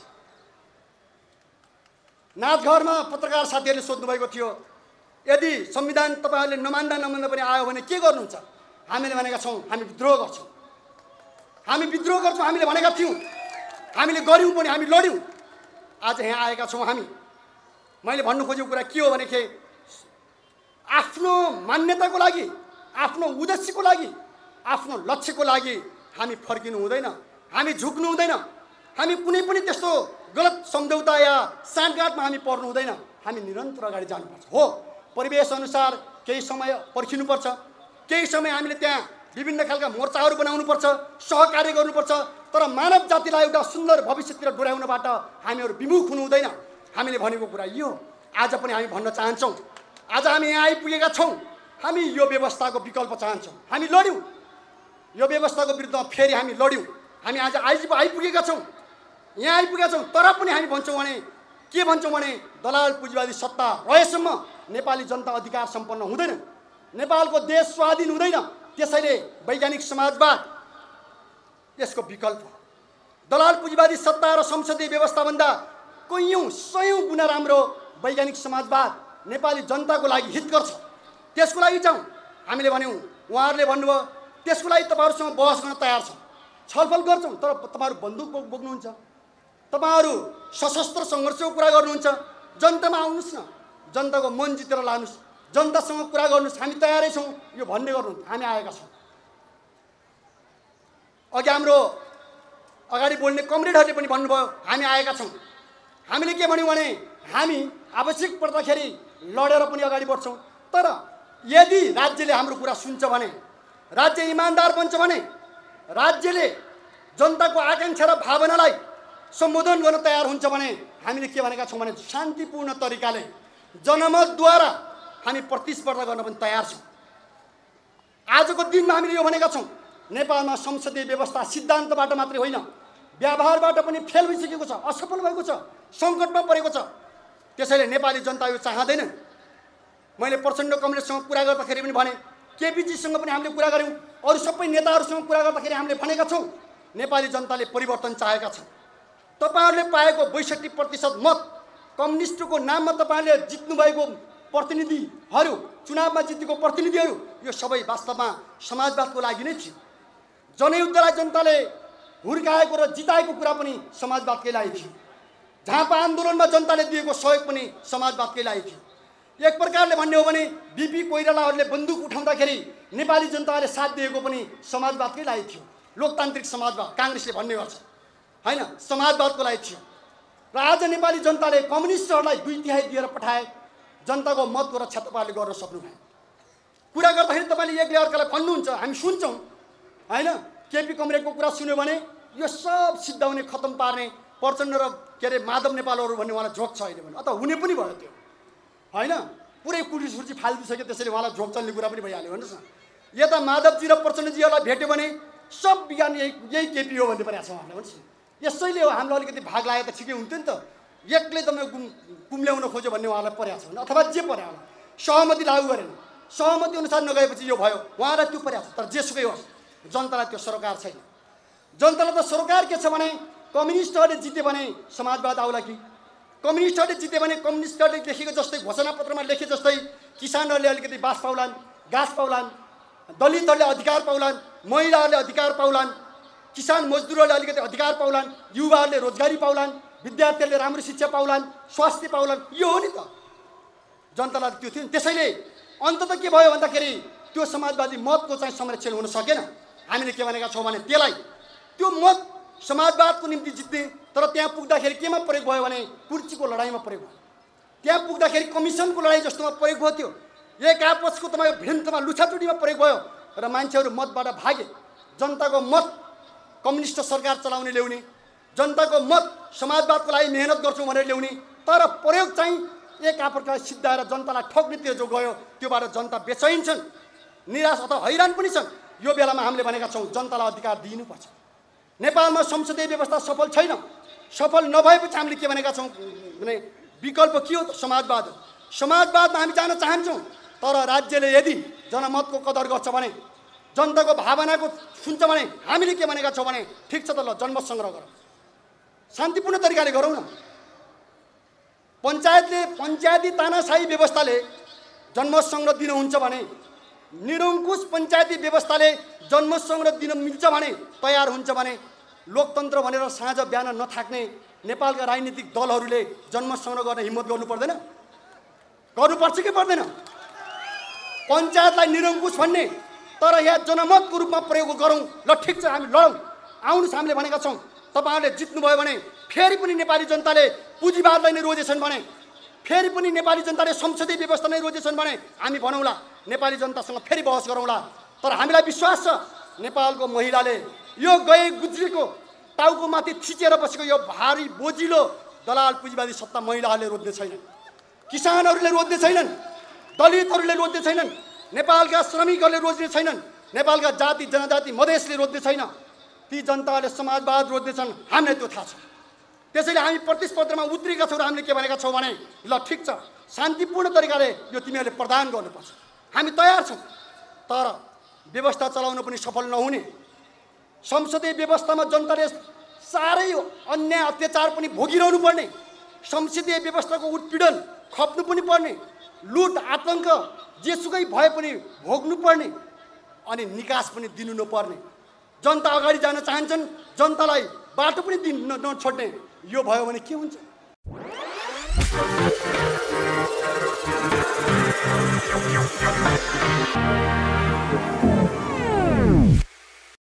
नाचघरमा पत्रकार साथीहरूले सोध्नुभएको थियो यदि संविधान तपाईँहरूले नमान्दा नमान्दा पनि आयो भने के गर्नुहुन्छ हामीले भनेका छौँ हामी विद्रोह गर्छौँ हामी विद्रोह गर्छौँ हामीले भनेका थियौँ हामीले गऱ्यौँ पनि हामी लड्यौँ आज यहाँ आएका छौँ हामी मैले भन्नु खोजेको कुरा के हो भनेदेखि आफ्नो मान्यताको लागि आफ्नो उद्देश्यको लागि आफ्नो लक्ष्यको लागि हामी फर्किनु हुँदैन हामी झुक्नु हुँदैन हामी कुनै पनि त्यस्तो गलत सम्झौता या साँठगाँठमा हामी पर्नु हुँदैन हामी निरन्तर अगाडि जानुपर्छ हो परिवेश अनुसार केही समय पर्खिनुपर्छ केही समय हामीले त्यहाँ विभिन्न खालका मोर्चाहरू बनाउनुपर्छ सहकार्य गर्नुपर्छ तर मानव जातिलाई एउटा सुन्दर भविष्यतिर डोर्याउनबाट हामीहरू विमुख हुनु हुँदैन हामीले भनेको कुरा यो आज पनि हामी भन्न चाहन्छौँ आज हामी यहाँ आइपुगेका छौँ हामी यो व्यवस्थाको विकल्प चाहन्छौँ हामी लड्यौँ यो व्यवस्थाको विरुद्धमा फेरि हामी लड्यौँ हामी आज आइ आइपुगेका छौँ यहाँ आइपुगेका छौँ तर पनि हामी भन्छौँ भने के भन्छौँ भने दलाल पुँजीवादी सत्ता रहेसम्म नेपाली जनता अधिकार सम्पन्न हुँदैन नेपालको देश स्वाधीन हुँदैन त्यसैले वैज्ञानिक समाजवाद यसको विकल्प दलाल पुँजीवादी सत्ता र संसदीय व्यवस्थाभन्दा कैयौँ सयौँ गुणा राम्रो वैज्ञानिक समाजवाद नेपाली जनताको लागि हित गर्छ त्यसको लागि चाहिँ हामीले भन्यौँ उहाँहरूले भन्नुभयो त्यसको लागि तपाईँहरूसँग बहस गर्न तयार छ छलफल गर्छौँ तर तपाईँहरू बन्दुक बोक्नुहुन्छ तपाईँहरू सशस्त्र सङ्घर्षको कुरा गर्नुहुन्छ जनतामा आउनुहोस् न जनताको मन जितेर लानुहोस् जनतासँग कुरा गर्नुहोस् हामी तयारै छौँ यो भन्ने गर्नु हामी आएका छौँ अघि हाम्रो अगाडि बोल्ने कमरेडहरूले पनि भन्नुभयो हामी आएका छौँ हामीले के भन्यौँ भने हामी आवश्यक पर्दाखेरि लडेर पनि अगाडि बढ्छौँ तर यदि राज्यले हाम्रो कुरा सुन्छ भने राज्य इमान्दार बन्छ भने राज्यले जनताको आकाङ्क्षा र भावनालाई सम्बोधन गर्न तयार हुन्छ भने हामीले के भनेका छौँ भने शान्तिपूर्ण तरिकाले जनमतद्वारा हामी प्रतिस्पर्धा गर्न पनि तयार छौँ आजको दिनमा हामीले यो भनेका छौँ नेपालमा संसदीय व्यवस्था सिद्धान्तबाट मात्रै होइन व्यवहारबाट पनि फेल भइसकेको छ असफल भएको छ सङ्कटमा परेको छ त्यसैले नेपाली जनता यो चाहँदैन मैले प्रचण्ड कङ्ग्रेससँग कुरा गर्दाखेरि पनि भने केपिजीसँग पनि हामीले कुरा गऱ्यौँ अरू सबै नेताहरूसँग कुरा गर्दाखेरि हामीले भनेका छौँ नेपाली जनताले परिवर्तन चाहेका छन् तपाईँहरूले पाएको बैसठी प्रतिशत मत कम्युनिस्टको नाममा तपाईँहरूले जित्नुभएको प्रतिनिधिहरू चुनावमा जितेको प्रतिनिधिहरू यो सबै वास्तवमा समाजवादको लागि नै थियो जनयुद्धलाई जनताले हुर्काएको र जिताएको कुरा पनि समाजवादकै लागि थियो झापा आन्दोलनमा जनताले दिएको सहयोग पनि समाजवादकै लागि थियो एक प्रकारले भन्ने हो भने बिपी कोइरालाहरूले बन्दुक उठाउँदाखेरि नेपाली जनताले साथ दिएको पनि समाजवादकै लागि थियो लोकतान्त्रिक समाजवाद काङ्ग्रेसले भन्ने गर्छ होइन समाजवादको लागि थियो र आज नेपाली जनताले कम्युनिस्टहरूलाई दुई तिहाई दिएर पठाए जनताको मतको रक्षा तपाईँहरूले गर्न सक्नु सक्नुभयो कुरा गर्दाखेरि तपाईँले एकले अर्कालाई भन्नुहुन्छ हामी सुन्छौँ होइन केपी कमरेडको कुरा सुन्यो भने यो सब सिद्धाउने खतम पार्ने प्रचण्ड र के अरे माधव नेपालहरू भन्ने उहाँलाई झोक छ अहिले भने अथवा हुने पनि भयो त्यो होइन पुरै कुर्सी सुर्ची फालिदिइसक्यो त्यसैले उहाँलाई झोक चल्ने कुरा पनि भइहाल्यो भन्नुहोस् न यता माधवजी र प्रचण्डजीहरूलाई भेट्यो भने सब विज्ञान यही यही केपी हो भन्ने पनि छ उहाँहरूले भन्नुहोस् न यसैले हो हामीलाई अलिकति भाग लाग्यो त ठिकै हुन्थ्यो नि त एक्लै तपाईँ गुम गुम्ल्याउन खोज्यो भन्ने उहाँलाई परेको छ अथवा जे पर्या होला सहमति लागू गरेन सहमति अनुसार नगएपछि यो भयो उहाँलाई त्यो परेको छ तर जेसुकै होस् जनतालाई त्यो सरोकार छैन जनतालाई त सरोकार के छ भने कम्युनिस्टहरूले जित्यो भने समाजवाद आउला कि कम्युनिस्टहरूले जित्यो भने कम्युनिस्टहरूले लेखेको जस्तै घोषणापत्रमा लेखे जस्तै किसानहरूले अलिकति बास पाउलान् घाँस पाउलान् दलितहरूले अधिकार पाउलान् महिलाहरूले अधिकार पाउलान् किसान मजदुरहरूले अलिकति अधिकार पाउलान् युवाहरूले रोजगारी पाउलान् विद्यार्थीहरूले राम्रो शिक्षा पाउलान् स्वास्थ्य पाउलान् यो हो नि त जनतालाई त्यो थियो त्यसैले अन्त त के भयो भन्दाखेरि त्यो समाजवादी मतको चाहिँ संरक्षण हुन सकेन हामीले के भनेका छौँ भने त्यसलाई त्यो मत समाजवादको निम्ति जित्ने तर त्यहाँ पुग्दाखेरि केमा प्रयोग भयो भने कुर्चीको लडाइँमा प्रयोग भयो त्यहाँ पुग्दाखेरि कमिसनको लडाइँ जस्तोमा प्रयोग भयो त्यो एक आपसको तपाईँको भिन्तमा लुछाचुडीमा प्रयोग भयो र मान्छेहरू मतबाट भागे जनताको मत कम्युनिस्ट सरकार चलाउने ल्याउने जनताको मत समाजवादको लागि मेहनत गर्छौँ भनेर ल्याउने तर प्रयोग चाहिँ एक आपतलाई सिद्धाएर जनतालाई ठोक्ने त्यो जो गयो त्योबाट जनता बेचाइन्छन् निराश अथवा हैरान पनि छन् यो बेलामा हामीले भनेका छौँ जनतालाई अधिकार दिनुपर्छ नेपालमा संसदीय व्यवस्था सफल छैन सफल नभएपछि हामीले के भनेका छौँ भने विकल्प के हो त समाजवाद समाजवादमा हामी जान चाहन्छौँ तर राज्यले यदि जनमतको कदर गर्छ भने जनताको भावनाको सुन्छ भने हामीले के भनेका छौँ भने ठिक छ त ल जन्म सङ्ग्रह गरौँ शान्तिपूर्ण तरिकाले गरौँ न पञ्चायतले पञ्चायती तानासाही व्यवस्थाले जन्मसङ्ग्रह सङ्ग्रह दिनुहुन्छ भने निरङ्कुश पञ्चायती व्यवस्थाले जन्मसङ्ग्रह दिन मिल्छ भने तयार हुन्छ भने लोकतन्त्र भनेर साँझ बिहान नथाक्ने नेपालका राजनीतिक दलहरूले जन्मसङ्ग्रह सङ्ग्रह गर्न हिम्मत गर्नु पर्दैन गर्नुपर्छ कि पर्दैन पञ्चायतलाई निरङ्कुश भन्ने तर यहाँ जनमतको रूपमा प्रयोग गरौँ ल ठिक छ हामी लडौँ आउनुहोस् हामीले भनेका छौँ तपाईँहरूले जित्नुभयो भने फेरि पनि नेपाली जनताले पुँजीवादलाई नै रोजेछन् भने फेरि पनि नेपाली जनताले संसदीय व्यवस्था नै रोजेछन् भने हामी भनौँला नेपाली जनतासँग फेरि बहस गरौँला तर हामीलाई विश्वास छ नेपालको महिलाले यो गए गुज्रीको टाउको माथि थिचेर बसेको यो भारी बोजिलो दलाल पुँजीवादी सत्ता महिलाहरूले रोज्ने छैनन् किसानहरूले रोज्ने छैनन् दलितहरूले रोज्ने छैनन् नेपालका श्रमिकहरूले रोज्ने छैनन् नेपालका जाति जनजाति मधेसले रोज्ने छैन ती जनताले समाजवाद रोज्दैछन् हामीलाई त्यो थाहा छ त्यसैले हामी प्रतिस्पर्धामा उत्रिएका छौँ र हामीले के भनेका छौँ भने ल ठिक छ शान्तिपूर्ण तरिकाले यो तिमीहरूले प्रदान गर्नुपर्छ हामी तयार छौँ तर व्यवस्था चलाउनु पनि सफल नहुने संसदीय व्यवस्थामा जनताले साह्रै अन्याय अत्याचार पनि भोगिरहनु पर्ने संसदीय व्यवस्थाको उत्पीडन खप्नु पनि पर्ने लुट आतङ्क जेसुकै भए पनि भोग्नुपर्ने अनि निकास पनि दिनु नपर्ने जनता अगाडि जान चाहन्छन् जनतालाई बाटो पनि दिन नछोड्ने यो भयो भने के हुन्छ